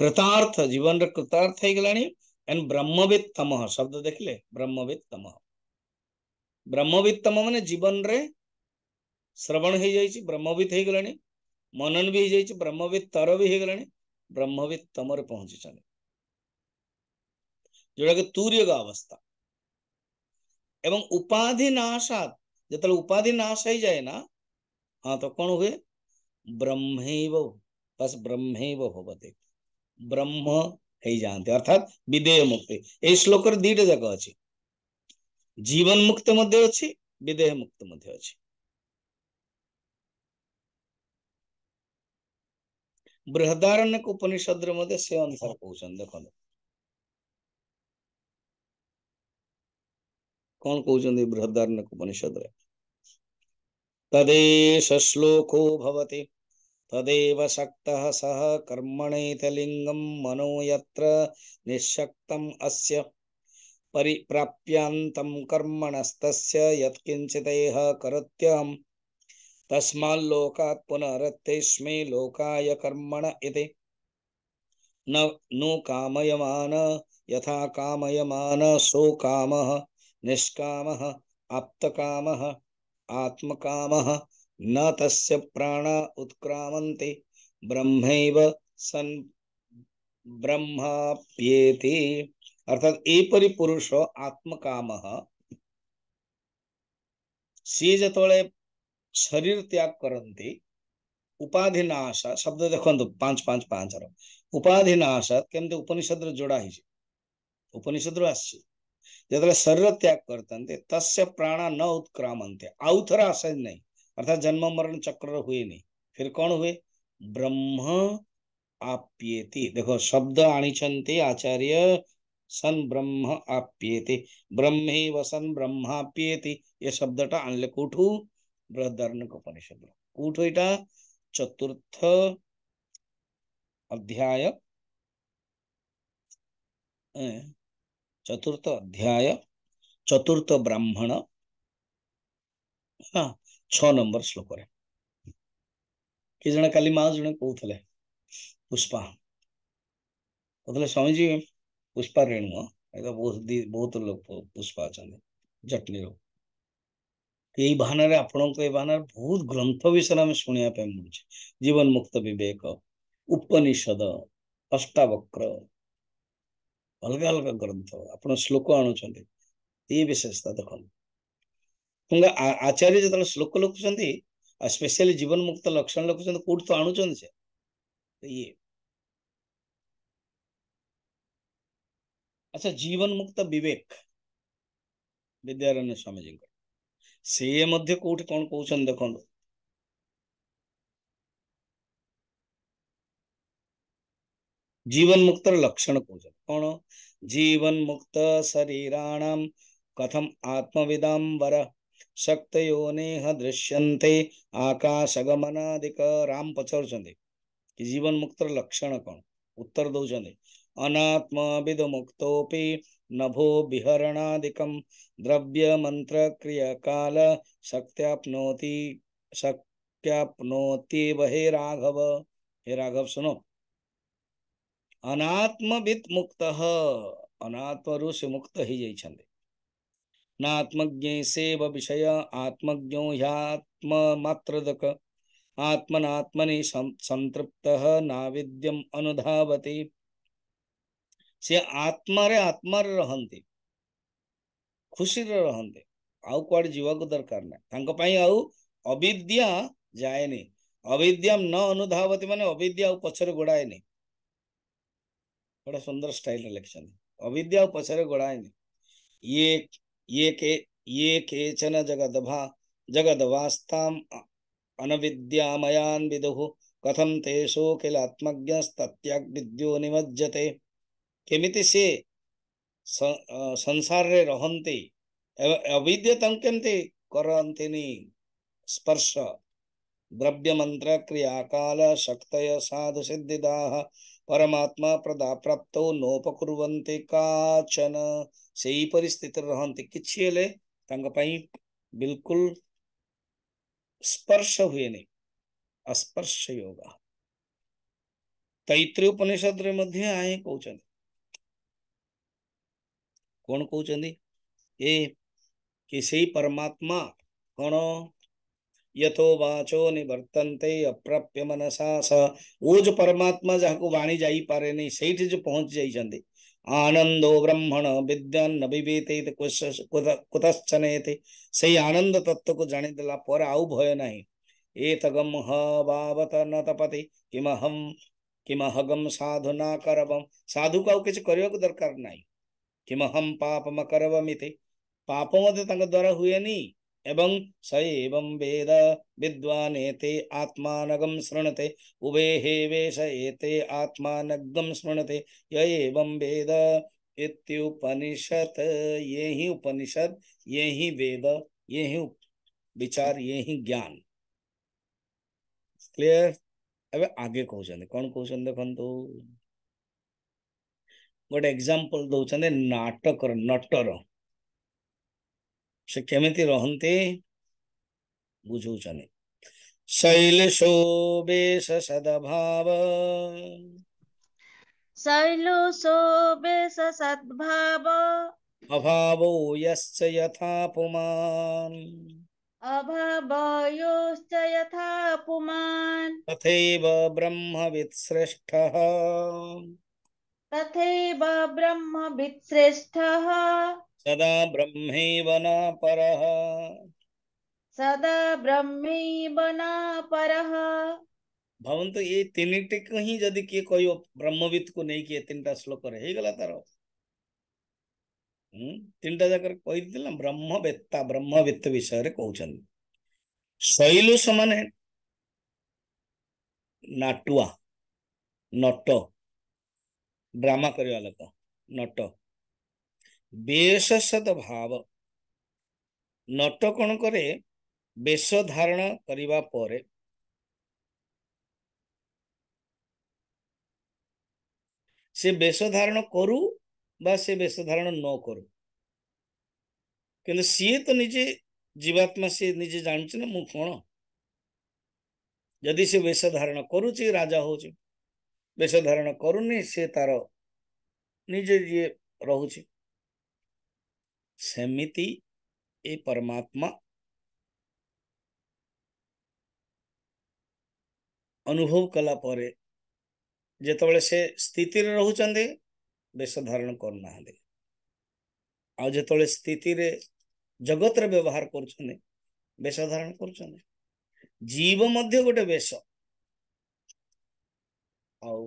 କୃତାର୍ଥ ଜୀବନରେ କୃତାର୍ଥ ହେଇଗଲାଣି ଏଣ୍ଡ ବ୍ରହ୍ମବିତ୍ ତମଃ ଶବ୍ଦ ଦେଖିଲେ ବ୍ରହ୍ମବିତ୍ ତମଃ ବ୍ରହ୍ମବିତ୍ ମାନେ ଜୀବନରେ ଶ୍ରବଣ ହେଇଯାଇଛି ବ୍ରହ୍ମବିତ୍ ହେଇଗଲାଣି ମନନ ବି ହେଇଯାଇଛି ବ୍ରହ୍ମବିତ୍ ତର ବି ହେଇଗଲାଣି ବ୍ରହ୍ମବିତ୍ ତମରେ ପହଞ୍ଚିଛନ୍ତି ଯୋଉଟାକି ତୂର୍ଯ୍ୟଗ ଅବସ୍ଥା ଏବଂ ଉପାଧି ନାଶାତ ଯେତେବେଳେ ଉପାଧି ନାଶ ହେଇଯାଏ ନା ହଁ ତ କଣ ହୁଏ ब्रह्मैव बस ब्रह्मैव भवते ब्रह्म ହେଇ ଯାଆନ୍ତି ଅର୍ଥାତ୍ ବିଦେୟ ମୁକ୍ତି ଏଇ ଶ୍ଲୋକରେ ଦିଟା ଯାକ ଅଛି ଜୀବନ ମୁକ୍ତ ମଧ୍ୟ ଅଛି ବିଦେହ ମୁକ୍ତ ମଧ୍ୟ ଅଛି ବୃହଦାରଣ୍ୟ ଉପନିଷଦରେ ମଧ୍ୟ ସେ ଅନୁସାର କହୁଛନ୍ତି ଦେଖନ୍ତୁ କଣ କହୁଛନ୍ତି ବୃହଦାରଣ୍ୟ ଉପନିଷଦରେ ତଦେଶ ଶ୍ଲୋକୋ ଭବତି तदेव शक्तः सः कर्मणैतलिङ्गं मनो यत्र निःशक्तम् अस्य परिप्राप्यान्तं कर्मणस्तस्य यत्किञ्चितैः करत्यं तस्माल्लोकात् पुनरत्यस्मै लोकाय कर्मण इति न नु कामयमान यथा कामयमान सोकामः निष्कामः आप्तकामः आत्मकामः न तस्य प्राण उत्क्रामन्ति ब्रह्मैव सन् ब्रह्माप्येति अर्थात ए पुरुष आत्म काम सी जतवे शरीर त्याग करती उपाधि नाश शब्द देखु पांच पांच पांच र उपाधि नाश केमती उपनिषद जोड़ा ही उपनिषद आसी जो शरीर त्याग करते तस्य प्राण न उत्क्रामते आउ थर आसे नहीं अर्थात जन्म मरण चक्र हुए नहीं फिर कौन हुए ब्रह्म आप्येति देखो शब्द आनी आचार्य सन ब्रह्म आप्येति ब्रह्मे सन ब्रह्माप्येति ये शब्द शब्दटा आणले कुठू बृहदारण्यक उपनिषद कूठ एटा चतुर्थ अध्याय अं, चतुर्थ अध्याय चतुर्थ ब्राह्मण हाँ છ ନମ୍ବର ଶ୍ଳୋକରେ କିଏ ଜଣେ କାଲି ମା ଜଣେ କହୁଥିଲେ ପୁଷ୍ପା କହୁଥିଲେ ସ୍ୱାମୀଜୀ ପୁଷ୍ପା ରେଣୁ ଏଇଟା ବହୁତ ବହୁତ ଲୋକ ପୁଷ୍ପା ଅଛନ୍ତି ଜଟଣୀର ଏଇ ବାହାନାରେ ଆପଣଙ୍କ ଏଇ ବାହାନାରେ ବହୁତ ଗ୍ରନ୍ଥ ବିଷୟରେ ଆମେ ଶୁଣିବା ପାଇଁ ମିଳୁଛି ଜୀବନ ମୁକ୍ତ ବିବେକ ଉପନିଷଦ ଅଷ୍ଟାବକ୍ର ଅଲଗା ଅଲଗା ଗ୍ରନ୍ଥ ଆପଣ ଶ୍ଳୋକ ଆଣୁଛନ୍ତି ଏ ବିଶେଷତା ଦେଖନ୍ତୁ ପୁଣି ଆଚାର୍ଯ୍ୟ ଯେତେବେଳେ ଶ୍ଲୋକ ଲେଖୁଛନ୍ତି ଆଉ ସ୍ପେଶିଆଲି ଜୀବନ ମୁକ୍ତ ଲକ୍ଷଣ ଲେଖୁଛନ୍ତି କୋଉଠି ତ ଆଣୁଛନ୍ତି ସେ ଇଏ ଆଚ୍ଛା ଜୀବନ ମୁକ୍ତ ବିବେକ ବିଦ୍ୟାରଣ୍ୟ ସ୍ୱାମୀଜୀଙ୍କର ସେ ମଧ୍ୟ କୋଉଠି କ'ଣ କହୁଛନ୍ତି ଦେଖନ୍ତୁ जीवन मुक्त लक्षण कौन कौन जीवन मुक्त शरीराणाम कथम आत्मविदाम वर शक्तयो नेह दृश्यन्ते आकाशगमनादिक राम ପଚାରୁଛନ୍ତି କି ଜୀବନ ମୁକ୍ତର ଲକ୍ଷଣ କ'ଣ ଉତ୍ତର ଦଉଛନ୍ତି ଅନାତ୍ମ ବିଦ ମୁକ୍ତୋପି ନଭୋ ବିହରଣାଦିକଂ ଦ୍ରବ୍ୟ ମନ୍ତ୍ର କ୍ରିୟା କାଳ ଶକ୍ତ୍ୟାପ୍ନୋତି शक्यापनोति हे राघव हे राघव सुनो अनात्मवित मुक्त अनात्म रूप से मुक्त ही जाइए नात्मज्ञ सेव विषय आत्मज्ञो ह्यात्ममात्रदक आत्मनात्मनि संतृप्तः नाविद्यम अनुधावति से आत्मारे आत्मारे रहन्ति ଖୁସିରେ ରହନ୍ତେ ଆଉ କୁଆଡ଼େ ଯିବାକୁ ଦରକାର ନାହିଁ ତାଙ୍କ ପାଇଁ ଆଉ ଅବିଦ୍ୟା ଯାଏନି ଅବିଦ୍ୟା ନ ଅନୁଧାବତୀ ମାନେ ଅବିଦ୍ୟା ଆଉ ପଛରେ ଗୋଡ଼ାଏନି ଗୋଟେ ସୁନ୍ଦର ଷ୍ଟାଇଲରେ ଲେଖିଛନ୍ତି ଅବିଦ୍ୟା ଆଉ ପଛରେ ଗୋଡ଼ାଏନି ଇଏ ये के ये केचन जगदभा जगदवास्ताम् अनविद्यामयान विदुः कथम तेषु किल विद्यो निमज्जते केमिति से संसारे रहन्ति अविद्यतं केमिति करन्तिनि स्पर्श क्रिया काल शक्तय साधु सिद्धिदाह परमात्मा प्रदा प्राप्तो नोपकुर्वन्ति काचन से परिस्थिति रहते किसी हेले बिल्कुल स्पर्श हुए नहीं अस्पर्श योग तैत्री उपनिषद मध्य आए कौन कौन कौन ये कि से परमात्मा कौन यथो वाचो निवर्तनते अप्राप्य मनसा सा वो जो परमात्मा जहाँ को वाणी जाई पारे नहीं सही जो पहुंच जाई जाइंट ಆನಂದೋ ಬ್ರಹ್ಮಣ ವಿದ್ಯಾನ್ನ ಬಿಬೇತೈತೆ ಕುಶ ಕುತ ಕುತಶ್ಚನೇತಿ সেই আনন্দ তত্ত্বকে জানিদেলা ପରେ ଆଉ ଭୟ ନାହିଁ ଏତଗମ ହ ବାବତ ନ ତପତି କିମହମ୍ କିମହଗମ ସାଧୁନା କରବମ ସାଧୁକୁ ଆଉ କିଛି କରିବାକୁ ଦରକାର ନାହିଁ କିମହମ୍ ପାପମ କରବମିତି ପାପ ମଧ୍ୟ ତାଙ୍କ ଦ୍ୱାରା ହୁଏନି एवं स एवं वेद विद्वानेते आत्मानगम शृणते उभे हेवेश एते आत्मानगम शृणते य एवं वेद इत्युपनिषद ये ही उपनिषद ये ही वेद ये ही विचार ये ही ज्ञान क्लियर ଏବେ आगे कौन कौन କହୁଛନ୍ତି ଦେଖନ୍ତୁ गोटे ଏକ୍ଜାମ୍ପଲ ଦଉଛନ୍ତି नाटक नटर से केमिति रहन्ति बुझुचनि शैलशोभेश सद्भाव शैलशोभेश सद्भाव अभावो यथा पुमान् अभावयोश्च यथा पुमान् तथैव ब्रह्मवित् श्रेष्ठः तथैव ब्रह्मवित् श्रेष्ठः सदा ब्रह्मेवना न परः सदा ब्रह्मेवना न परः भवन्तु तो ये को ही यदि के कोई ब्रह्मविद को नहीं किए तीन तीनटा श्लोक रे हम हम्म, तीन टा जाकर कोई दिला ब्रह्म वेत्ता ब्रह्म विषय रे कहउछन शैलु है नाटुआ नट ड्रामा करवा लोक नट ବେଶସଦ ଭାବ ନଟ କ'ଣ କରେ ବେଶ ଧାରଣ କରିବା ପରେ ସେ ବେଶ ଧାରଣ କରୁ ବା ସେ ବେଶ ଧାରଣ ନ କରୁ କିନ୍ତୁ ସିଏ ତ ନିଜେ ଜୀବାତ୍ମା ସିଏ ନିଜେ ଜାଣୁଛି ନା ମୁଁ କ'ଣ ଯଦି ସେ ବେଶ ଧାରଣ କରୁଛି ରାଜା ହେଉଛି ବେଶ ଧାରଣ କରୁନି ସେ ତାର ନିଜେ ଯିଏ ରହୁଛି ସେମିତି ଏ ପରମାତ୍ମା ଅନୁଭବ କଲା ପରେ ଯେତେବେଳେ ସେ ସ୍ଥିତିରେ ରହୁଛନ୍ତି ବେଶ ଧାରଣ କରୁନାହାନ୍ତି ଆଉ ଯେତେବେଳେ ସ୍ଥିତିରେ ଜଗତରେ ବ୍ୟବହାର କରୁଛନ୍ତି ବେଶ ଧାରଣ କରୁଛନ୍ତି ଜୀବ ମଧ୍ୟ ଗୋଟେ ବେଶ ଆଉ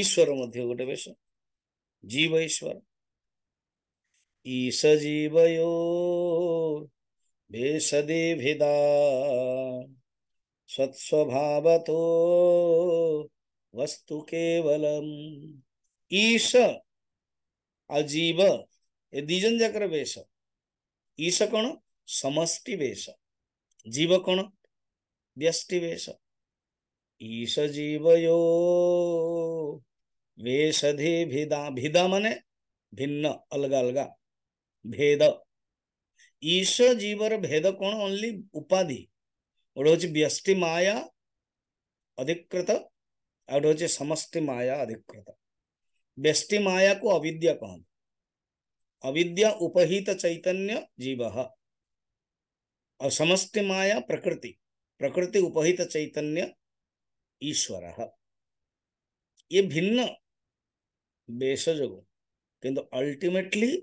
ଈଶ୍ୱର ମଧ୍ୟ ଗୋଟେ ବେଶ ଜୀବ ଈଶ୍ୱର ईसजीवयो भेषदेभिदा स्वस्वभावतो वस्तु केवलम ईश अजीव ये दिजन जाकर वेश ईश कौन समष्टि वेश जीव कौन व्यष्टि वेश ईश जीव यो वेशधे भिदा भिदा मने भिन्न अलग अलग भेद ईश जीवर भेद कौन ओनली उपाधि गोटे हूँ व्यस्टि माया अधिकृत आगे समस्ति माया अधिकृत व्यस्टि माया को अविद्या कहते अविद्या उपहित चैतन्य जीव और समस्त माया प्रकृति प्रकृति उपहित चैतन्य ईश्वर ये भिन्न बेस जो किंतु अल्टीमेटली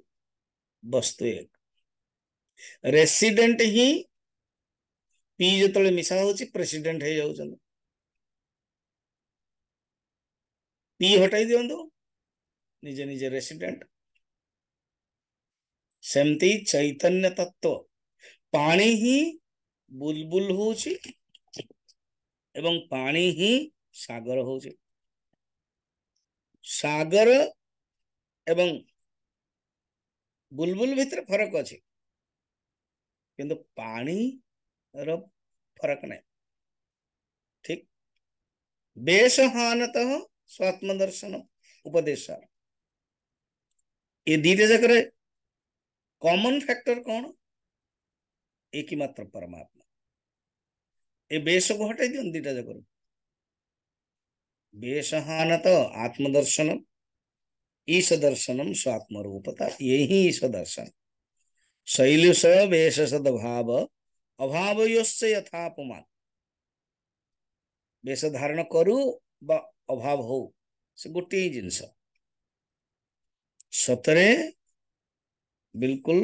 वस्तु एक रेसिडेंट ही पी जो मिशा हो प्रेसिडेंट हो जाऊँ पी हटाई दिंतु निजे निजे रेसिडेंट सेमती चैतन्य तत्व पाणी ही बुलबुल हो पाणी ही सागर हो सागर एवं ବୁଲବୁଲ ଭିତରେ ଫରକ ଅଛି କିନ୍ତୁ ପାଣିର ଫରକ ନାହିଁ ଠିକ ବେଶ ହାନତଃ ସ୍ୱାତ୍ମଦର୍ଶନ ଉପଦେଶ ଏ ଦୁଇଟା ଯାକରେ କମନ ଫ୍ୟାକ୍ଟର କ'ଣ ଏକିମାତ୍ର ପରମାତ୍ମା ଏ ବେଶକୁ ହଟେଇ ଦିଅନ୍ତି ଦୁଇଟା ଯାକରୁ ବେଶ ହାନତଃ ଆତ୍ମଦର୍ଶନ ईश दर्शनम स्वात्म रूपता यही ईश दर्शन शैल वेश सदभाव अभाव योस्य यथापमान वेश धारण करू बा अभाव हो से गोटे ही जिनस सतरे बिल्कुल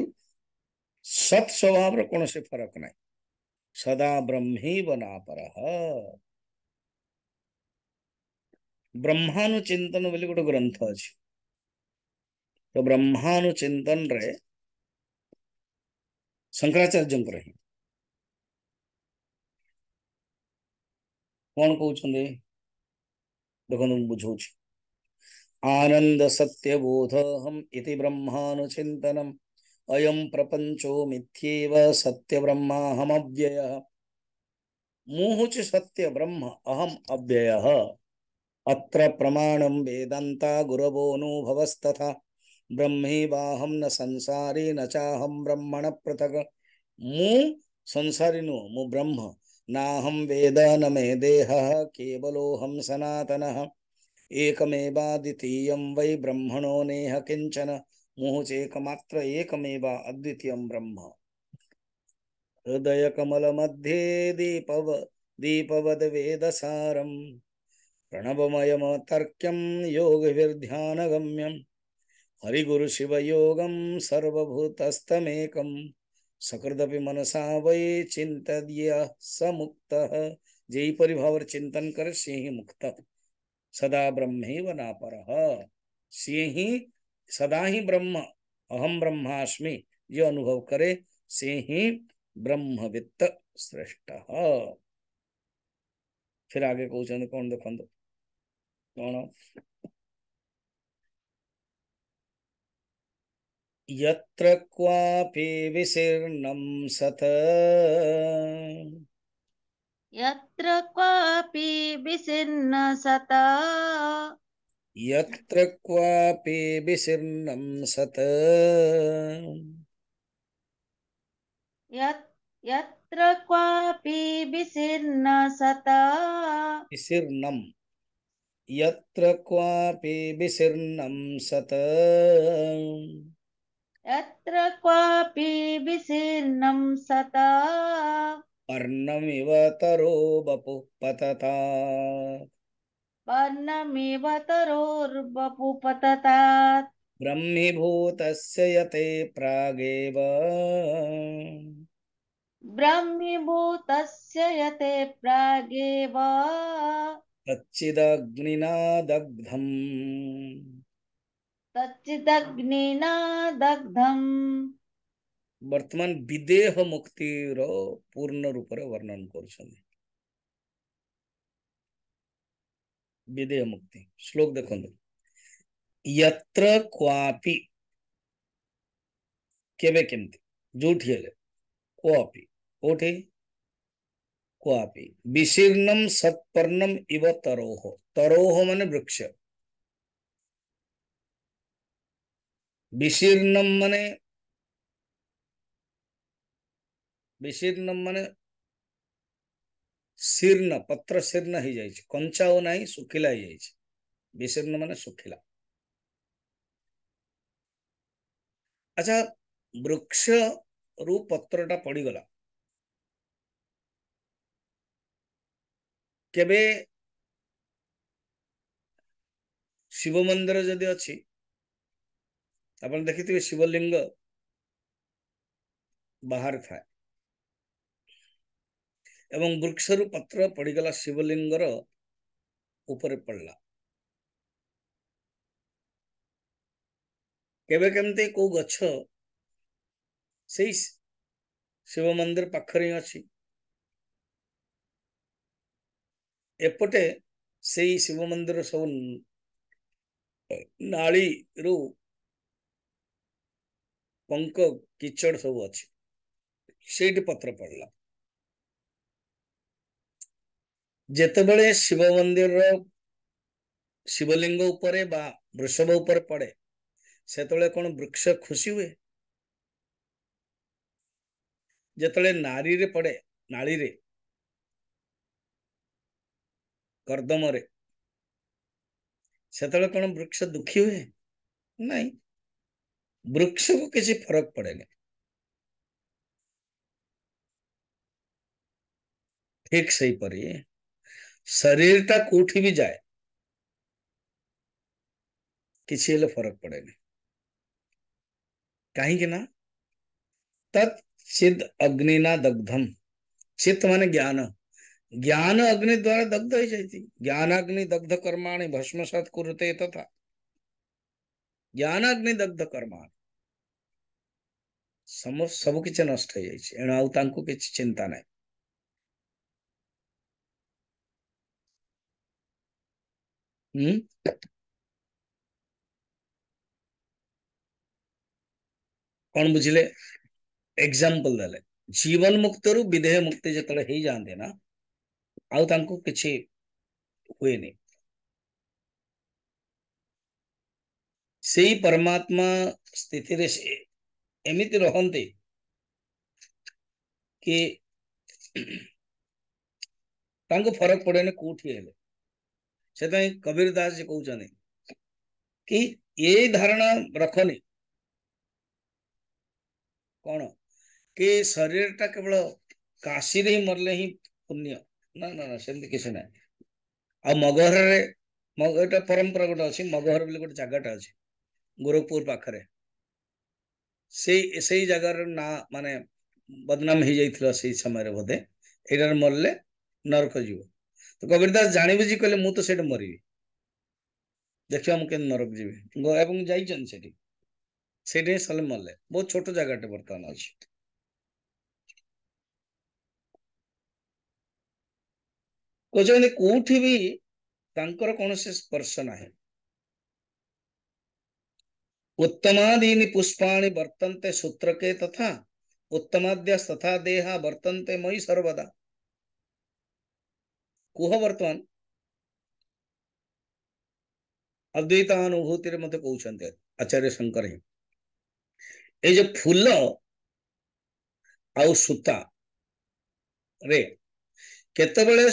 सत स्वभाव कौन से फरक ना सदा ब्रह्मी बना पर ब्रह्मानुचिंतन बोली गोटे ग्रंथ अच्छी तो ब्रह्मानुचिंतन रे शंकराचार्य रहे कौन कहते देखो बुझौ आनंद सत्य सत्यबोधहम इति ब्रह्मानुचिंतनम अयम प्रपंचो मिथ्येव सत्य ब्रह्म हम अव्यय मुहुच सत्य ब्रह्म अहम अव्यय अत्र प्रमाणम वेदंता गुरवो नुभवस्तथा ब्रह्मैवाहं न संसारे न चाहं ब्रह्मण पृथक मु संसारी नो मु ब्रह्म नाहं वेद न मे देहः केवलोऽहं सनातनः एकमेवाद्वितीयं वै ब्रह्मणो नेह किञ्चन मुः चेकमात्र ब्रह्म हृदय कमल मध्ये दीपव दीपवद्वेदसारम् प्रणवमयमतर्क्यं योगभिर्ध्यानगम्यम् हरिगुरुशिवयोगं सर्वूतस्तमेक सकृदपि मनसा वै चिंत स मुक्त जयि परिभावर चिंतन कर से मुक्त सदा ब्रह्म नापर सिंह सदा ही ब्रह्म अहम ब्रह्मास्मि जो अनुभव करे से ही ब्रह्मवित्त श्रेष्ठ फिर आगे कौन देखो कौन यत्र क्वापि विशीर्णं सत् यत्र क्वापि विशीर्ण सत यत्र क्वापि विशीर्णं सत् यत्र क्वापि विशीर्ण सत विशीर्णम् यत्र क्वापि विशीर्णं सत् यत्र क्वापि विशीर्णं सता पर्णमिव तरो बपुः पतता पर्णमिव तरोर्बपुः पततात् ब्रह्मीभूतस्य यते प्रागेव ब्रह्मीभूतस्य यते प्रागेव तच्चिदग्निना तच्चिदग्निना वर्तमान विदेह मुक्ति रो पूर्ण रूप रे वर्णन करछन विदेह मुक्ति श्लोक देखन यत्र क्वापि केबे केमति जोठी हेले क्वापि ओठे क्वापि विशीर्णम सत्पर्णम इव तरोह तरोह माने वृक्ष বিশীর্ণম মানে વિશીર્ણમ મને શીર્ણ પત્ર શીર્ણ થઈ જાય છે કંચાઓ નહીં સુખીલા થઈ જાય છે વિશીર્ણ મને સુખીલા અચ્છા વૃક્ષ રૂ પત્રટા પડીગલા કેવે શિવ મંદિર જદી અછી ଆପଣ ଦେଖିଥିବେ ଶିବଲିଙ୍ଗ ବାହାରେ ଥାଏ ଏବଂ ବୃକ୍ଷରୁ ପତ୍ର ପଡ଼ିଗଲା ଶିବଲିଙ୍ଗର ଉପରେ ପଡ଼ିଲା କେବେ କେମିତି କୋଉ ଗଛ ସେଇ ଶିବ ମନ୍ଦିର ପାଖରେ ହିଁ ଅଛି ଏପଟେ ସେଇ ଶିବ ମନ୍ଦିର ସବୁ ନାଳିରୁ ପଙ୍କ କିଚଡ଼ ସବୁ ଅଛି ସେଇଠି ପତ୍ର ପଡିଲା ଯେତେବେଳେ ଶିବ ମନ୍ଦିରର ଶିବଲିଙ୍ଗ ଉପରେ ବା ବୃଷଭ ଉପରେ ପଡେ ସେତେବେଳେ କଣ ବୃକ୍ଷ ଖୁସି ହୁଏ ଯେତେବେଳେ ନାରୀରେ ପଡେ ନାଳିରେ କର୍ଦ୍ଦମରେ ସେତେବେଳେ କଣ ବୃକ୍ଷ ଦୁଃଖୀ ହୁଏ ନାଇଁ वृक्ष को किसी फर्क पड़ेगा ठीक सही पर शरीर तक उठी भी जाए किसी हेले फरक पड़ेगा कहीं ना तत् चिद अग्निना दग्धम चित्त माने ज्ञान ज्ञान अग्नि द्वारा दग्ध ही जाती ज्ञान अग्नि दग्ध कर्माणी भस्म सत्ते तथा ज्ञान अग्नि दग्ध कर्माण ସମ ସବୁ କିଛି ନଷ୍ଟ ହେଇଯାଇଛି ଏଣୁ ଆଉ ତାଙ୍କୁ କିଛି ଚିନ୍ତା ନାହିଁ ହୁଁ କଣ ବୁଝିଲେ ଏକ୍ଜାମ୍ପଲ ଦେଲେ ଜୀବନ ମୁକ୍ତରୁ ବିଦେହ ମୁକ୍ତି ଯେତେବେଳେ ହେଇଯାଆନ୍ତି ନା ଆଉ ତାଙ୍କୁ କିଛି ହୁଏନି ସେଇ ପରମାତ୍ମା ସ୍ଥିତିରେ एमती रहा कि फरक पड़े कौटी से कबीर दास जी कहते कि ये धारणा रखनी कौन कि शरीर टा केवल काशी ही मरले ही पुण्य ना ना ना सेम किसी ना आ मगहर मग परंपरा गोटे अच्छी मगहर बोले गोटे जगह अच्छे गोरखपुर पाखे সেই ସେଇ ଜାଗାର ନାଁ ମାନେ ବଦନାମ ହେଇଯାଇଥିଲା ସେଇ ସମୟରେ ବୋଧେ ଏଇଟାରେ ମରିଲେ ନରକ ଯିବ ତ କବିର ଦାସ ଜାଣିବୁଝି କହିଲେ ମୁଁ ତ ସେଇଠି ମରିବି ଦେଖିବା ମୁଁ କେମିତି ନରକ ଯିବି ଏବଂ ଯାଇଛନ୍ତି ସେଠି ସେଇଠି ହିଁ ସଲେ ମଲେ ବହୁତ ଛୋଟ ଜାଗାଟେ ବର୍ତ୍ତମାନ ଅଛି କହୁଛନ୍ତି କୋଉଠି ବି ତାଙ୍କର କୌଣସି ସ୍ପର୍ଶ ନାହିଁ उत्तमादीनि पुष्पाणि सूत्र के तथा उत्तमाद्य तथा देहा वर्तन्ते मई सर्वदा कुह वर्तमान अद्वैतानुभूति मत कहते आचार्य शंकर ये फूल आता सूता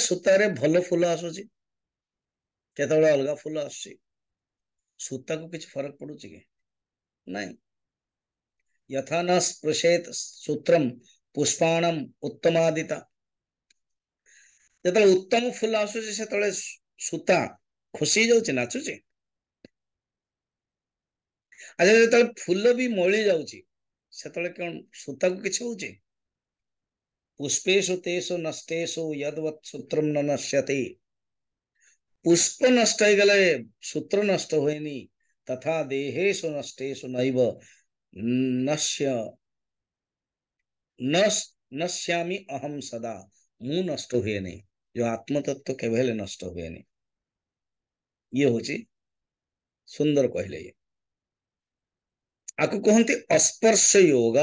सूतार भल फूल आसुच्छे केत अलग फूल आसता को किसी फरक पड़ू कि 9 यथा न स्पृशेत सूत्रम पुष्पाणम उत्तमादिता ଯେତେବେଳେ ଉତ୍ତମ ଫୁଲ ଆସୁଛି ସେତେବେଳେ ସୂତା ଖୁସି ହେଇଯାଉଛି ନାଚୁଛି ଆଚ୍ଛା ଯେତେବେଳେ ଫୁଲ ବି ମଳି ଯାଉଛି ସେତେବେଳେ କଣ ସୂତାକୁ କିଛି ହଉଛି ପୁଷ୍ପେଶୁ ତେଷୁ ନଷ୍ଟେଶୁ ୟଦବତ୍ ସୂତ୍ରମ୍ ନ ନଶ୍ୟତି ପୁଷ୍ପ ନଷ୍ଟ ହେଇଗଲେ ସୂତ୍ର ନଷ୍ଟ ହୁଏନି तथा देहेशु नष्टेशु नैव नश्य नश नश्यामी अहम सदा मु नष्ट हुए नहीं जो आत्मतत्व तो केवल नष्ट हुए नहीं ये हूँ सुंदर कहले ये आपको कहते अस्पर्श योग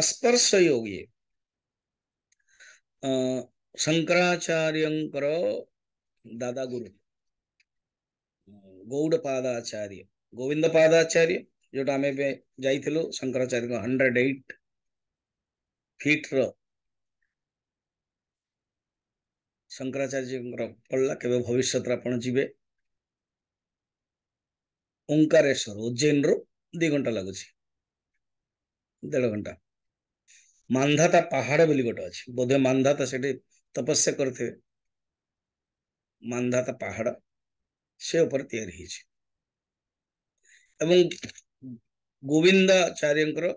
अस्पर्श योग ये शंकराचार्य दादा गुरु ಗೌಡಪಾದಾಚಾರ್ಯ ಗೋವಿಂದ ಪಾದಾಚಾರ್ಯ ଯୋଉଟା ଆମେ ଏବେ ଯାଇଥିଲୁ ଶଙ୍କରାଚାର୍ଯ୍ୟଙ୍କ ହଣ୍ଡ୍ରେଡ୍ ଏଇଟ୍ ଫିଟ୍ର ଶଙ୍କରାଚାର୍ଯ୍ୟଙ୍କର ପଡ଼ିଲା କେବେ ଭବିଷ୍ୟତରେ ଆପଣ ଯିବେ ଓଙ୍କାରେଶ୍ୱର ଉଜ୍ଜୈନରୁ ଦୁଇ ଘଣ୍ଟା ଲାଗୁଛି ଦେଢ଼ ଘଣ୍ଟା ମାନ୍ଧାତା ପାହାଡ଼ ବୋଲି ଗୋଟେ ଅଛି ବୋଧେ ମାନ୍ଧାତା ସେଠି ତପସ୍ୟା କରିଥିବେ ମାନ୍ଧାତା ପାହାଡ଼ ସେ ଉପରେ ତିଆରି ହେଇଛି ଏବଂ ଗୋବିନ୍ଦାଚାର୍ଯ୍ୟଙ୍କର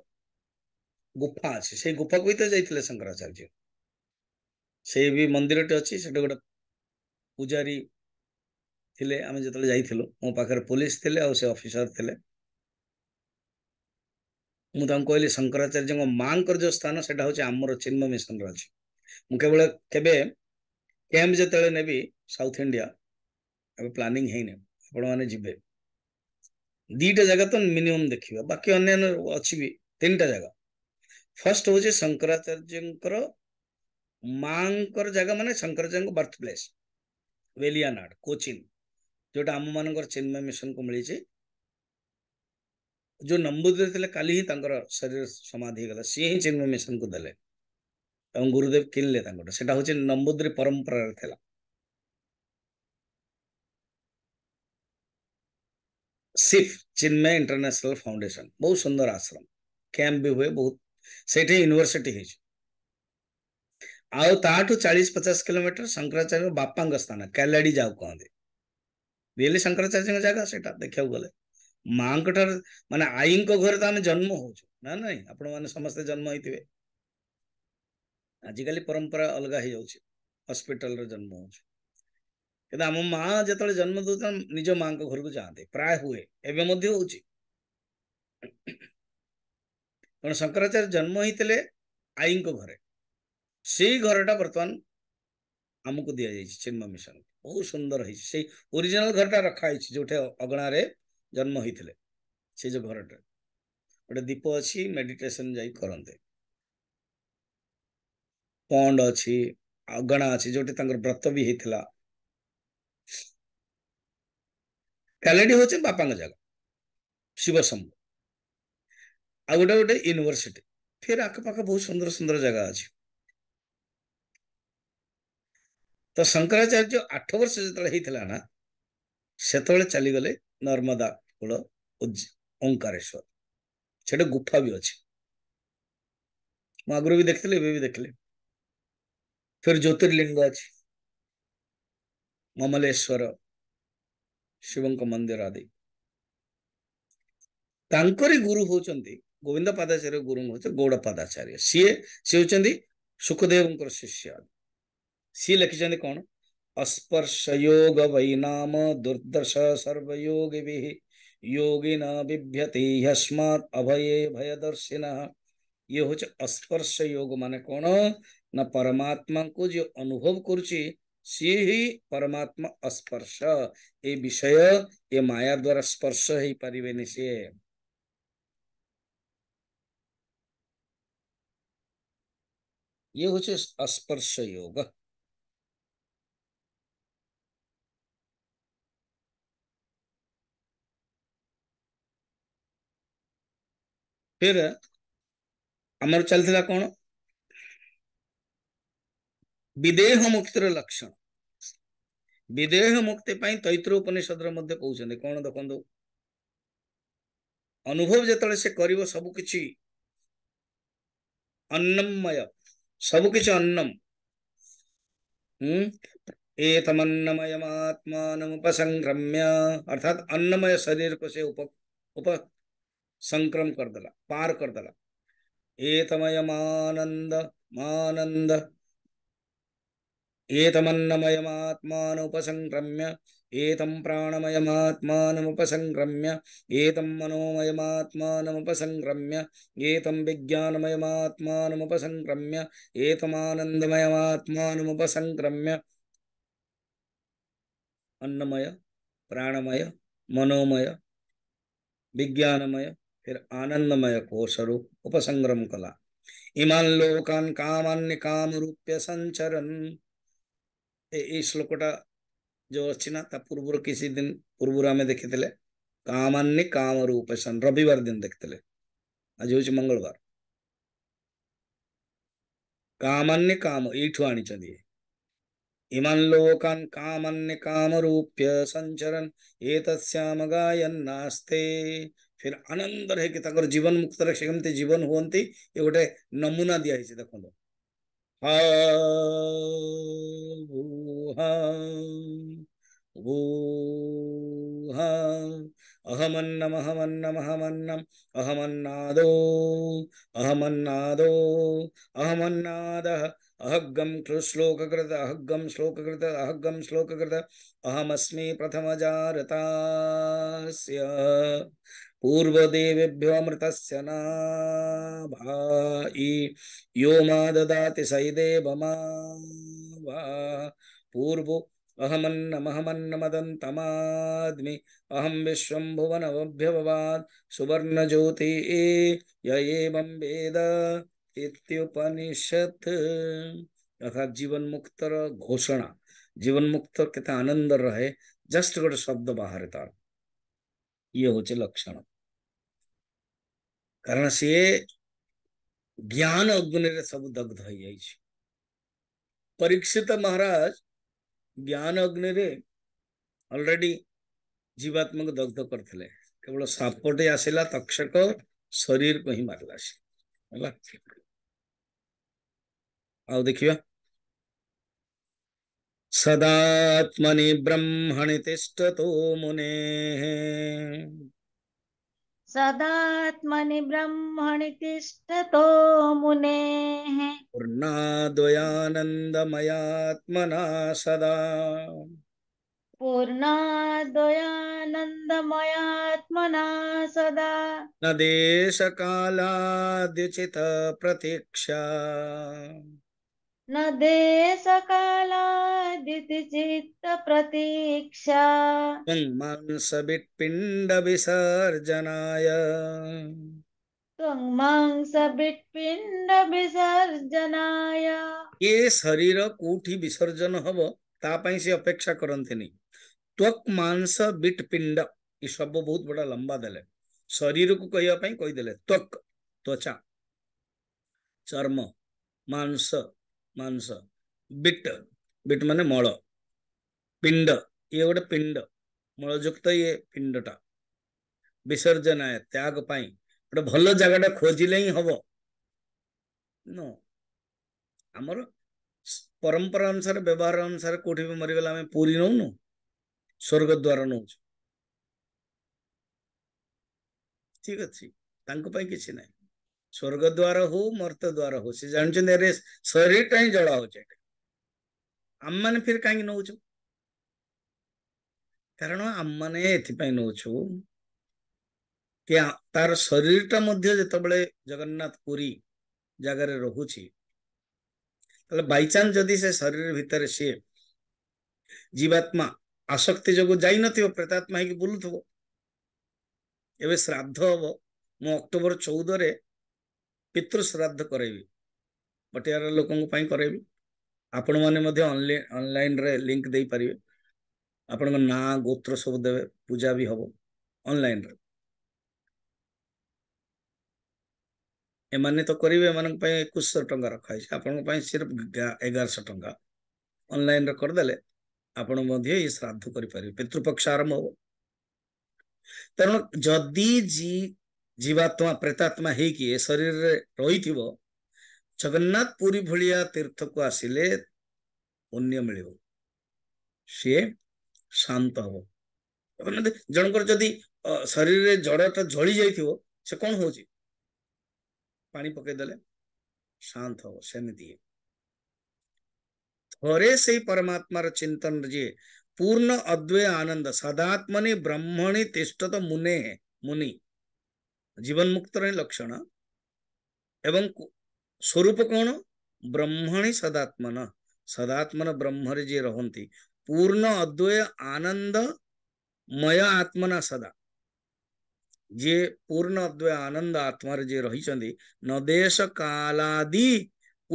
ଗୁଫା ଅଛି ସେଇ ଗୁଫାକୁ ବି ତ ଯାଇଥିଲେ ଶଙ୍କରାଚାର୍ଯ୍ୟ ସେଇ ବି ମନ୍ଦିରଟି ଅଛି ସେଠି ଗୋଟେ ପୂଜାରୀ ଥିଲେ ଆମେ ଯେତେବେଳେ ଯାଇଥିଲୁ ମୋ ପାଖରେ ପୋଲିସ ଥିଲେ ଆଉ ସେ ଅଫିସର ଥିଲେ ମୁଁ ତାଙ୍କୁ କହିଲି ଶଙ୍କରାଚାର୍ଯ୍ୟଙ୍କ ମାଙ୍କର ଯୋଉ ସ୍ଥାନ ସେଟା ହଉଛି ଆମର ଚିନ୍ମୟ ମିଶନର ଅଛି ମୁଁ କେବଳ କେବେ କ୍ୟାମ୍ପ ଯେତେବେଳେ ନେବି ସାଉଥ ଇଣ୍ଡିଆ ଏବେ ପ୍ଲାନିଂ ହେଇନି ଆପଣମାନେ ଯିବେ ଦୁଇଟା ଜାଗା ତ ମିନିମମ୍ ଦେଖିବେ ବାକି ଅନ୍ୟାନ୍ୟ ଅଛି ବି ତିନିଟା ଜାଗା ଫାର୍ଷ୍ଟ ହେଉଛି ଶଙ୍କରାଚାର୍ଯ୍ୟଙ୍କର ମାଙ୍କର ଜାଗା ମାନେ ଶଙ୍କରାଚାର୍ଯ୍ୟଙ୍କ ବର୍ଥ ପ୍ଲେସ୍ ବେଲିଆନାଡ଼ କୋଚିନ୍ ଯେଉଁଟା ଆମମାନଙ୍କର ଚିନ୍ମୟ ମିଶନକୁ ମିଳିଛି ଯୋଉ ନମ୍ବୁଦରେ ଥିଲେ କାଲି ହିଁ ତାଙ୍କର ଶରୀର ସମାଧି ହେଇଗଲା ସିଏ ହିଁ ଚିନ୍ମୟ ମିଶନକୁ ଦେଲେ ଏବଂ ଗୁରୁଦେବ କିଣିଲେ ତାଙ୍କଠୁ ସେଟା ହେଉଛି ନମ୍ବୁଦରୀ ପରମ୍ପରାରେ ଥିଲା सिफ चिन्मय इंटरनेशनल फाउंडेशन बहुत सुंदर आश्रम କ୍ୟାମ୍ପ ବି ହୁଏ ବହୁତ ସେଇଠି ୟୁନିଭର୍ସିଟି ହେଇଛି ଆଉ ତାଠୁ ଚାଳିଶ ପଚାଶ କିଲୋମିଟର ଶଙ୍କରାଚାର୍ଯ୍ୟ ବାପାଙ୍କ ସ୍ଥାନ କାଲାଡି ଯାଉ କହନ୍ତି ରିଏଲି ଶଙ୍କରାଚାର୍ଯ୍ୟଙ୍କ ଜାଗା ସେଇଟା ଦେଖିବାକୁ ଗଲେ ମାଆଙ୍କ ଠାରୁ ମାନେ ଆଈଙ୍କ ଘରେ ତ ଆମେ ଜନ୍ମ ହଉଛୁ ନା ନାଇଁ ଆପଣମାନେ ସମସ୍ତେ ଜନ୍ମ ହେଇଥିବେ ଆଜିକାଲି ପରମ୍ପରା ଅଲଗା ହେଇଯାଉଛି ହସ୍ପିଟାଲରେ ଜନ୍ମ ହଉଛି କିନ୍ତୁ ଆମ ମା ଯେତେବେଳେ ଜନ୍ମ ଦେଉଛନ୍ତି ନିଜ ମାଙ୍କ ଘରକୁ ଯାଆନ୍ତି ପ୍ରାୟ ହୁଏ ଏବେ ମଧ୍ୟ ହେଉଛି ତେଣୁ ଶଙ୍କରାଚାର୍ଯ୍ୟ ଜନ୍ମ ହେଇଥିଲେ ଆଈଙ୍କ ଘରେ ସେଇ ଘରଟା ବର୍ତ୍ତମାନ ଆମକୁ ଦିଆଯାଇଛି ଚିନ୍ମ ମିଶନ ବହୁତ ସୁନ୍ଦର ହେଇଛି ସେଇ ଓରିଜିନାଲ ଘରଟା ରଖା ହେଇଛି ଯୋଉଠି ଅଗଣାରେ ଜନ୍ମ ହେଇଥିଲେ ସେ ଯୋଉ ଘରଟା ଗୋଟେ ଦୀପ ଅଛି ମେଡିଟେସନ ଯାଇ କରନ୍ତେ ପଣ୍ଡ ଅଛି ଅଗଣା ଅଛି ଯୋଉଠି ତାଙ୍କର ବ୍ରତ ବି ହେଇଥିଲା ଏଲ୍ଇଡି ହେଉଛି ବାପାଙ୍କ ଜାଗା ଶିବ ଶମ୍ଭୁ ଆଉ ଗୋଟେ ଗୋଟେ ୟୁନିଭର୍ସିଟି ଫେର ଆଖପାଖ ବହୁତ ସୁନ୍ଦର ସୁନ୍ଦର ଜାଗା ଅଛି ତ ଶଙ୍କରାଚାର୍ଯ୍ୟ ଆଠ ବର୍ଷ ଯେତେବେଳେ ହେଇଥିଲା ନା ସେତେବେଳେ ଚାଲିଗଲେ ନର୍ମଦା କୂଳ ଓଙ୍କାରେଶ୍ୱର ସେଟା ଗୁଫା ବି ଅଛି ମୁଁ ଆଗରୁ ବି ଦେଖିଥିଲି ଏବେ ବି ଦେଖିଲି ଫେର ଜ୍ୟୋତିର୍ଲିଙ୍ଗ ଅଛି ମମଲେଶ୍ୱର शिव मंदिर आदि गुरु हूँ गोविंद पदाचार्य गुरु गौड़ पदाचार्य सी सी सुखदेव शिष्य सी लिखिं कौन अस्पर्श योग वैनाम दुर्दश सर्वयोगि योगिनाभये भयदर्शिन ये हूँ अस्पर्श योग माने कौन ना परमात्मा को जो अनुभव कर सी ही परमात्मा स्पर्श ये विषय ये माया द्वारा स्पर्श ही परिवेने से ये हो स्पर्श योग फिर चल था कौन ବିଦେହ ମୁକ୍ତିର ଲକ୍ଷଣ ବିଦେହ ମୁକ୍ତି ପାଇଁ ତୈତ୍ର ଉପନିଷଦର ମଧ୍ୟ କହୁଛନ୍ତି କ'ଣ ଦେଖନ୍ତୁ ଅନୁଭବ ଯେତେବେଳେ ସେ କରିବ ସବୁକିଛି ଅନ୍ନମୟ ସବୁକିଛି ଅନ୍ନମ ହୁଁ एतमन्नमयमात्मानमुपसंक्रम्य अर्थात अन्नमय शरीर को से उप उप संक्रम कर दिला पार कर दिला एतमयमानंद मानंद एतमन्नमयमात्मानुपसङ्क्रम्य एतं प्राणमयमात्मानमुपसङ्क्रम्य एतं मनोमयमात्मानमुपसङ्क्रम्य एतं विज्ञानमयमात्मानमुपसङ्क्रम्य एतमानन्दमयमात्मानमुपसङ्क्रम्य अन्नमय प्राणमय मनोमय विज्ञानमय फिर आनंदमय को स्वरूप उपसंग्रम कला इमान लोकान कामान्य काम रूप्य संचरण এই শ্লোকটা ଯେଉଁ ଅଛି ନା ତା ପୂର୍ବରୁ କିଛି ଦିନ ପୂର୍ବରୁ ଆମେ ଦେଖିଥିଲେ କାମାନ୍ୟ କାମରୁ ଉପେଶାନ ରବିବାର ଦିନ ଦେଖିଥିଲେ ଆଜି ହେଉଛି ମଙ୍ଗଳବାର କାମାନ୍ୟ କାମ ଏଇଠୁ ଆଣିଛନ୍ତି इमं लोकान् कामन्य कामरूप्य संचरन एतस्याम गायन नास्ते फिर आनंद रहे कि तकर जीवन मुक्त रक्षे केमते जीवन होंती ये गोटे नमूना दिया है देखो अहमन्नमहमन्नमहमन्नम् अहमन्नादो अहमन्नादो अहमन्नादः अहग्गं श्लोककृत अहग्गं श्लोककृत अहग्गं श्लोककृत अहमस्मि प्रथमजारतास्य अमृत नाभायि यो मा ददाति सैदेवमा पूर्व पूर्वो अहमन्नमहमन्नमदन्तमाद्मि अहम विश्वं सुवर्ण ज्योति य एवं वेद इत्युपनिषत् तथा जीवन मुक्त घोषणा जीवन मुक्त कितना आनंद रहे जस्ट गड शब्द बाहर तार ये हो लक्षण कारण सी ज्ञान अग्नि सब दग्ध हो जाए परीक्षित महाराज ज्ञान अग्नि अलरेडी जीवात्मक दग्ध करते केवल सापटे आसला तक्षक शरीर को ही मारला से देखिए सदात्मनि ब्रह्मणि तिष्ठतो मुने सदात्मनि ब्रह्मणि तिष्ठतो मुनेः पूर्णाद्वयानन्दमयात्मना सदा पूर्णाद्वयानन्दमयात्मना सदा न देशकालाद्युचित प्रतीक्षा न देशकालादिति चित्तप्रतीक्षा त्वङ्मांसबिट्पिण्डविसर्जनाय त्वङ्मांसबिट्पिण्डविसर्जनाय ये शरीरकोऽठि विसर्जन हव ता ପାଇଁ ସେ ଅପେକ୍ଷା କରନ୍ତିନି ତ୍ୱକ୍ ମାଂସ ବିଟ୍ ପିଣ୍ଡ ଏ ଶବ୍ଦ ବହୁତ ବଡ ଲମ୍ବା ଦେଲେ ଶରୀରକୁ କହିବା ପାଇଁ କହିଦେଲେ ତ୍ୱକ୍ ତ୍ୱଚା ମାଂସ ବିଟ ବିଟ ମାନେ ମଳ ପିଣ୍ଡ ଇଏ ଗୋଟେ ପିଣ୍ଡ ମଳଯୁକ୍ତ ଇଏ ପିଣ୍ଡଟା ବିସର୍ଜନ ତ୍ୟାଗ ପାଇଁ ଗୋଟେ ଭଲ ଜାଗାଟା ଖୋଜିଲେ ହିଁ ହବ ଆମର ପରମ୍ପରା ଅନୁସାରେ ବ୍ୟବହାର ଅନୁସାରେ କୋଉଠି ବି ମରିଗଲେ ଆମେ ପୁରୀ ନଉନୁ ସ୍ୱର୍ଗଦ୍ୱାର ନଉଛୁ ଠିକ ଅଛି ତାଙ୍କ ପାଇଁ କିଛି ନାହିଁ ସ୍ୱର୍ଗ ଦ୍ୱାର ହଉ ମର୍ତ୍ତଦ୍ୱାର ହଉ ସେ ଜାଣିଛନ୍ତି ଆରେ ଶରୀରଟା ହିଁ ଜଳ ହଉଛି ଏଟା ଆମମାନେ ଫିର କାହିଁକି ନଉଛୁ କାରଣ ଆମମାନେ ଏଥିପାଇଁ ନଉଛୁ କି ତାର ଶରୀରଟା ମଧ୍ୟ ଯେତେବେଳେ ଜଗନ୍ନାଥ ପୁରୀ ଜାଗାରେ ରହୁଛି ତାହେଲେ ବାଇଚାନ୍ସ ଯଦି ସେ ଶରୀର ଭିତରେ ସିଏ ଜୀବାତ୍ମା ଆସକ୍ତି ଯୋଗୁଁ ଯାଇନଥିବ ପ୍ରେତାତ୍ମା ହେଇକି ବୁଲୁଥିବ ଏବେ ଶ୍ରାଦ୍ଧ ହବ ମୁଁ ଅକ୍ଟୋବର ଚଉଦରେ ପିତୃ ଶ୍ରାଦ୍ଧ କରାଇବି ପଟିଆର ଲୋକଙ୍କ ପାଇଁ କରାଇବି ଆପଣମାନେ ମଧ୍ୟ ଅନଲାଇନ୍ରେ ଲିଙ୍କ ଦେଇପାରିବେ ଆପଣଙ୍କ ନାଁ ଗୋତ୍ର ସବୁ ଦେବେ ପୂଜା ବି ହେବ ଅନଲାଇନ୍ରେ ଏମାନେ ତ କରିବେ ଏମାନଙ୍କ ପାଇଁ ଏକୋଇଶହ ଟଙ୍କା ରଖାହେଇଛି ଆପଣଙ୍କ ପାଇଁ ସିର୍ଫ ଏଗାରଶହ ଟଙ୍କା ଅନଲାଇନ୍ରେ କରିଦେଲେ ଆପଣ ମଧ୍ୟ ଏଇ ଶ୍ରାଦ୍ଧ କରିପାରିବେ ପିତୃପକ୍ଷ ଆରମ୍ଭ ହେବ ତେଣୁ ଯଦି जीवात्मा प्रेतात्मा हो कि शरीर रही थो जगन्नाथ पुरी भाया तीर्थ को आसिले पुण्य मिल सी शांत हम मतलब जनकर जदि शरीर जड़ा झड़ी जा कौन हो पानी पकईदे शांत हम सेमती थे से परमात्मार चिंतन जी पूर्ण अद्वे आनंद सदात्मनि ब्रह्मणी तिष्ट मुने मुनि જીવન મુક્તને લક્ષણ ଏବଂ ସ୍ୱରୂପ କ'ଣ ବ୍ରହ୍ମଣୀ ସଦାତ୍ମନ ସଦାତ୍ମନ ବ୍ରହ୍ମରେ ଯିଏ ରହନ୍ତି ପୂର୍ଣ୍ଣ ଅଦ୍ୱୟ ଆନନ୍ଦମୟ ଆତ୍ମନା ସଦା ଯିଏ ପୂର୍ଣ୍ଣ ଅଦ୍ୱୟ ଆନନ୍ଦ ଆତ୍ମାରେ ଯିଏ ରହିଛନ୍ତି ନ ଦେଶ କାଲାଦି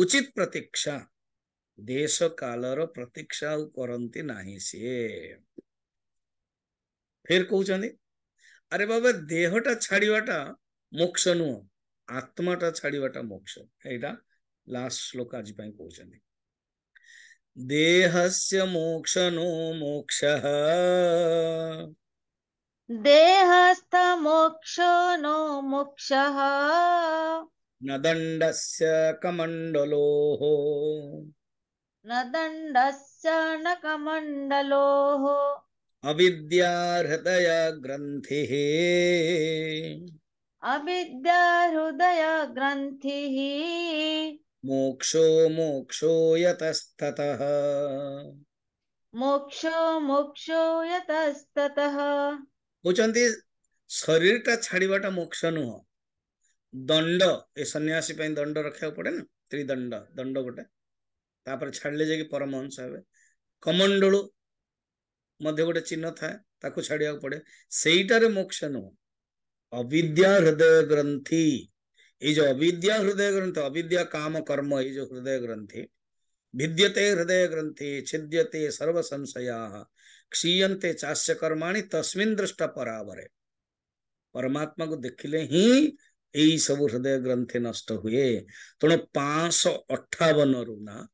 ଉଚିତ ପ୍ରତୀକ୍ଷା ଦେଶ କାଳର ପ୍ରତୀକ୍ଷା ଆଉ କରନ୍ତି ନାହିଁ ସିଏ ଫେର କହୁଛନ୍ତି আরে বাবা দেহটা ছাড়িবাটা ମୋକ୍ଷ ନୁହଁ ଆତ୍ମାଟା ଛାଡିବାଟା ମୋକ୍ଷ ଏଇଟା ଲାଷ୍ଟ ଶ୍ଲୋକ ଆଜି ପାଇଁ କହୁଛନ୍ତି ଦେହସ୍ୟ ମୋକ୍ଷ ନୋ ମୋକ୍ଷ ଦେହସ୍ଥ ମୋକ୍ଷ ନୋ ମୋକ୍ଷ न दण्डस्य कमण्डलोः न दण्डस्य न कमण्डलोः अविद्याहृदया ग्रन्थिः अविद्याहृदया ग्रन्थिः मोक्षो मोक्षो यतस्ततः मोक्षो मोक्षो यतस्ततः କହୁଛନ୍ତି ଶରୀରଟା ଛାଡିବାଟା ମୋକ୍ଷ ନୁହଁ ଦଣ୍ଡ ଏ ସନ୍ନ୍ୟାସୀ ପାଇଁ ଦଣ୍ଡ ରଖିବାକୁ ପଡେ ନା ତ୍ରିଦଣ୍ଡ ଦଣ୍ଡ ଗୋଟେ ତାପରେ ଛାଡିଲେ ଯାଇକି ପରମହଂସ ହେବେ କମଣ୍ଡଳୁ मध्य गोटे चिन्ह था छाड़ पड़े से मोक्ष नुह अविद्या हृदय ग्रंथी ये जो अविद्या हृदय ग्रंथ अविद्या काम कर्म ये जो हृदय ग्रंथी भिद्यते हृदय ग्रंथी छिद्यते सर्व संशया क्षीयते चाष्य कर्माणी तस्मिन दृष्ट परावरे परमात्मा को देखिले ही यही सब हृदय ग्रंथी नष्ट हुए तेना पांच अठावन रु ना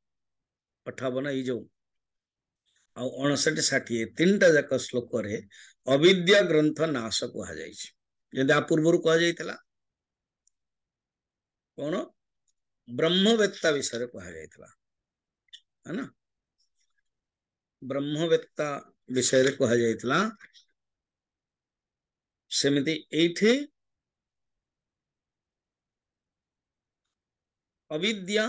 अठावन ये अणसठ षाठी तीन टा जाक श्लोक अविद्या ग्रंथ नाश कह पूर्व कहला कौन ब्रह्मवेत्ता विषय कहला है ना ब्रह्मवेत्ता विषय कहला सेमती अविद्या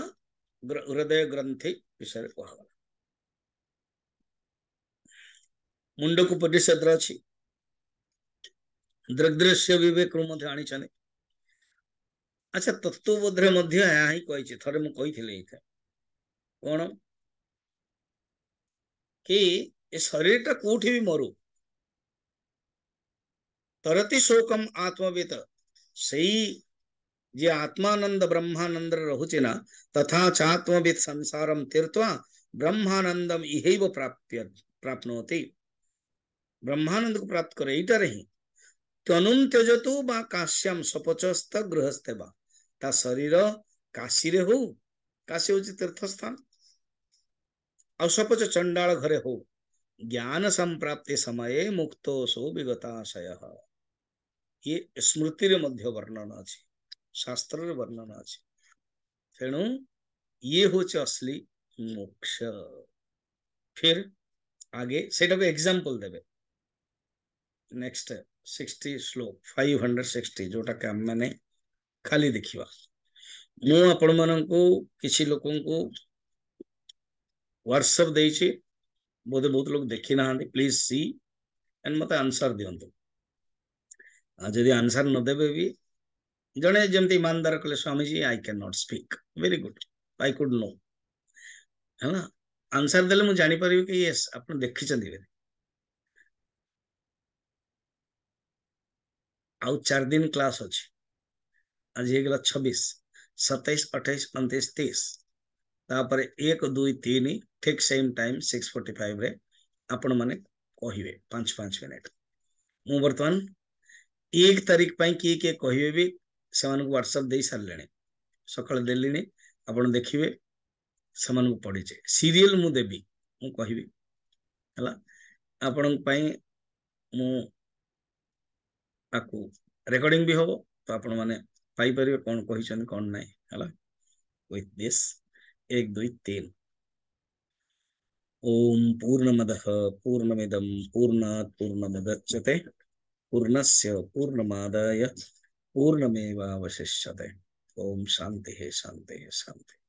हृदय ग्रंथि विषय कहगला मुंड को पटिशत्र अच्छी दृग्दृश्य बेक आनी अच्छा तत्वबोधे कही कौन कि शरीर टा कौट भी मरु तरती शोकम आत्मवेत से जी आत्मानंद ब्रह्मानंद रुचिना तथा चात्मवित संसारम तीर्थ ब्रह्मानंदम इह प्राप्य प्राप्त ब्रह्मानंद को प्राप्त करो এইটা রহি তনুম তেজতু বা কাশ্যম সপচস্ত গৃহস্থে বা তা শরীর কাশীরে হଉ কাশী হଉଛି ତୀର୍ଥସ୍ଥାନ ଆଉ ସପଚ ଚଣ୍ଡାଳ ଘରେ ହଉ ज्ञान संप्राप्ति समय मुक्तो सौ विगताशय ये स्मृति रे मध्य वर्णन अछि शास्त्र रे वर्णन अछि तेणु ये होचे असली मोक्ष फिर आगे सेटा को एग्जांपल देबे नेक्स्ट है सिक्सटी श्लोक फाइव हंड्रेड सिक्सटी जोटा कि आम खाली देखा ମୁଁ ଆପଣମାନଙ୍କୁ କିଛି ଲୋକଙ୍କୁ ହ୍ୱାଟ୍ସଆପ୍ ଦେଇଛି ବୋଧେ ବହୁତ ଲୋକ ଦେଖିନାହାନ୍ତି ପ୍ଲିଜ୍ ସି ଆଣ୍ଡ ମୋତେ ଆନ୍ସର୍ ଦିଅନ୍ତୁ ଆଉ ଯଦି ଆନ୍ସର୍ ନ ଦେବେ ବି ଜଣେ ଯେମିତି ଇମାନଦାର କଲେ ସ୍ୱାମୀଜୀ I can not speak very good I could know ହେଲା ଆନ୍ସର୍ ଦେଲେ ମୁଁ ଜାଣିପାରିବି କି ୟେସ୍ ଆପଣ ଦେଖିଛନ୍ତି ବୋଲି आउ चार दिन क्लास अच्छे आज हो गला छब्बीस सतैश अठाईस अंतीस तीस तापर एक दुई तीन ठीक same time six forty five आपण मैंने कहे पांच पांच मिनिट मु एक तारीख पाई किए किए कह से ह्वाट्सअप दे सारे सकाल दे आप देखिए से पढ़ीचे सीरीयल मु देवी मुझे कहला आपण मु ଆକୁ ରେକର୍ଡିଂ ବି ହବ ତ ଆପଣମାନେ ପାଇପାରିବେ କ'ଣ କହିଛନ୍ତି କ'ଣ ନାହିଁ ହେଲା ୱିଥ୍ ଦିସ୍ ଏକ ओम पूर्णमद पूर्णमिदम पूर्णात पूर्णमुदच्यते पूर्णस्य पूर्णमादाय पूर्णमेवावशिष्यते ओम शांति शांति शांति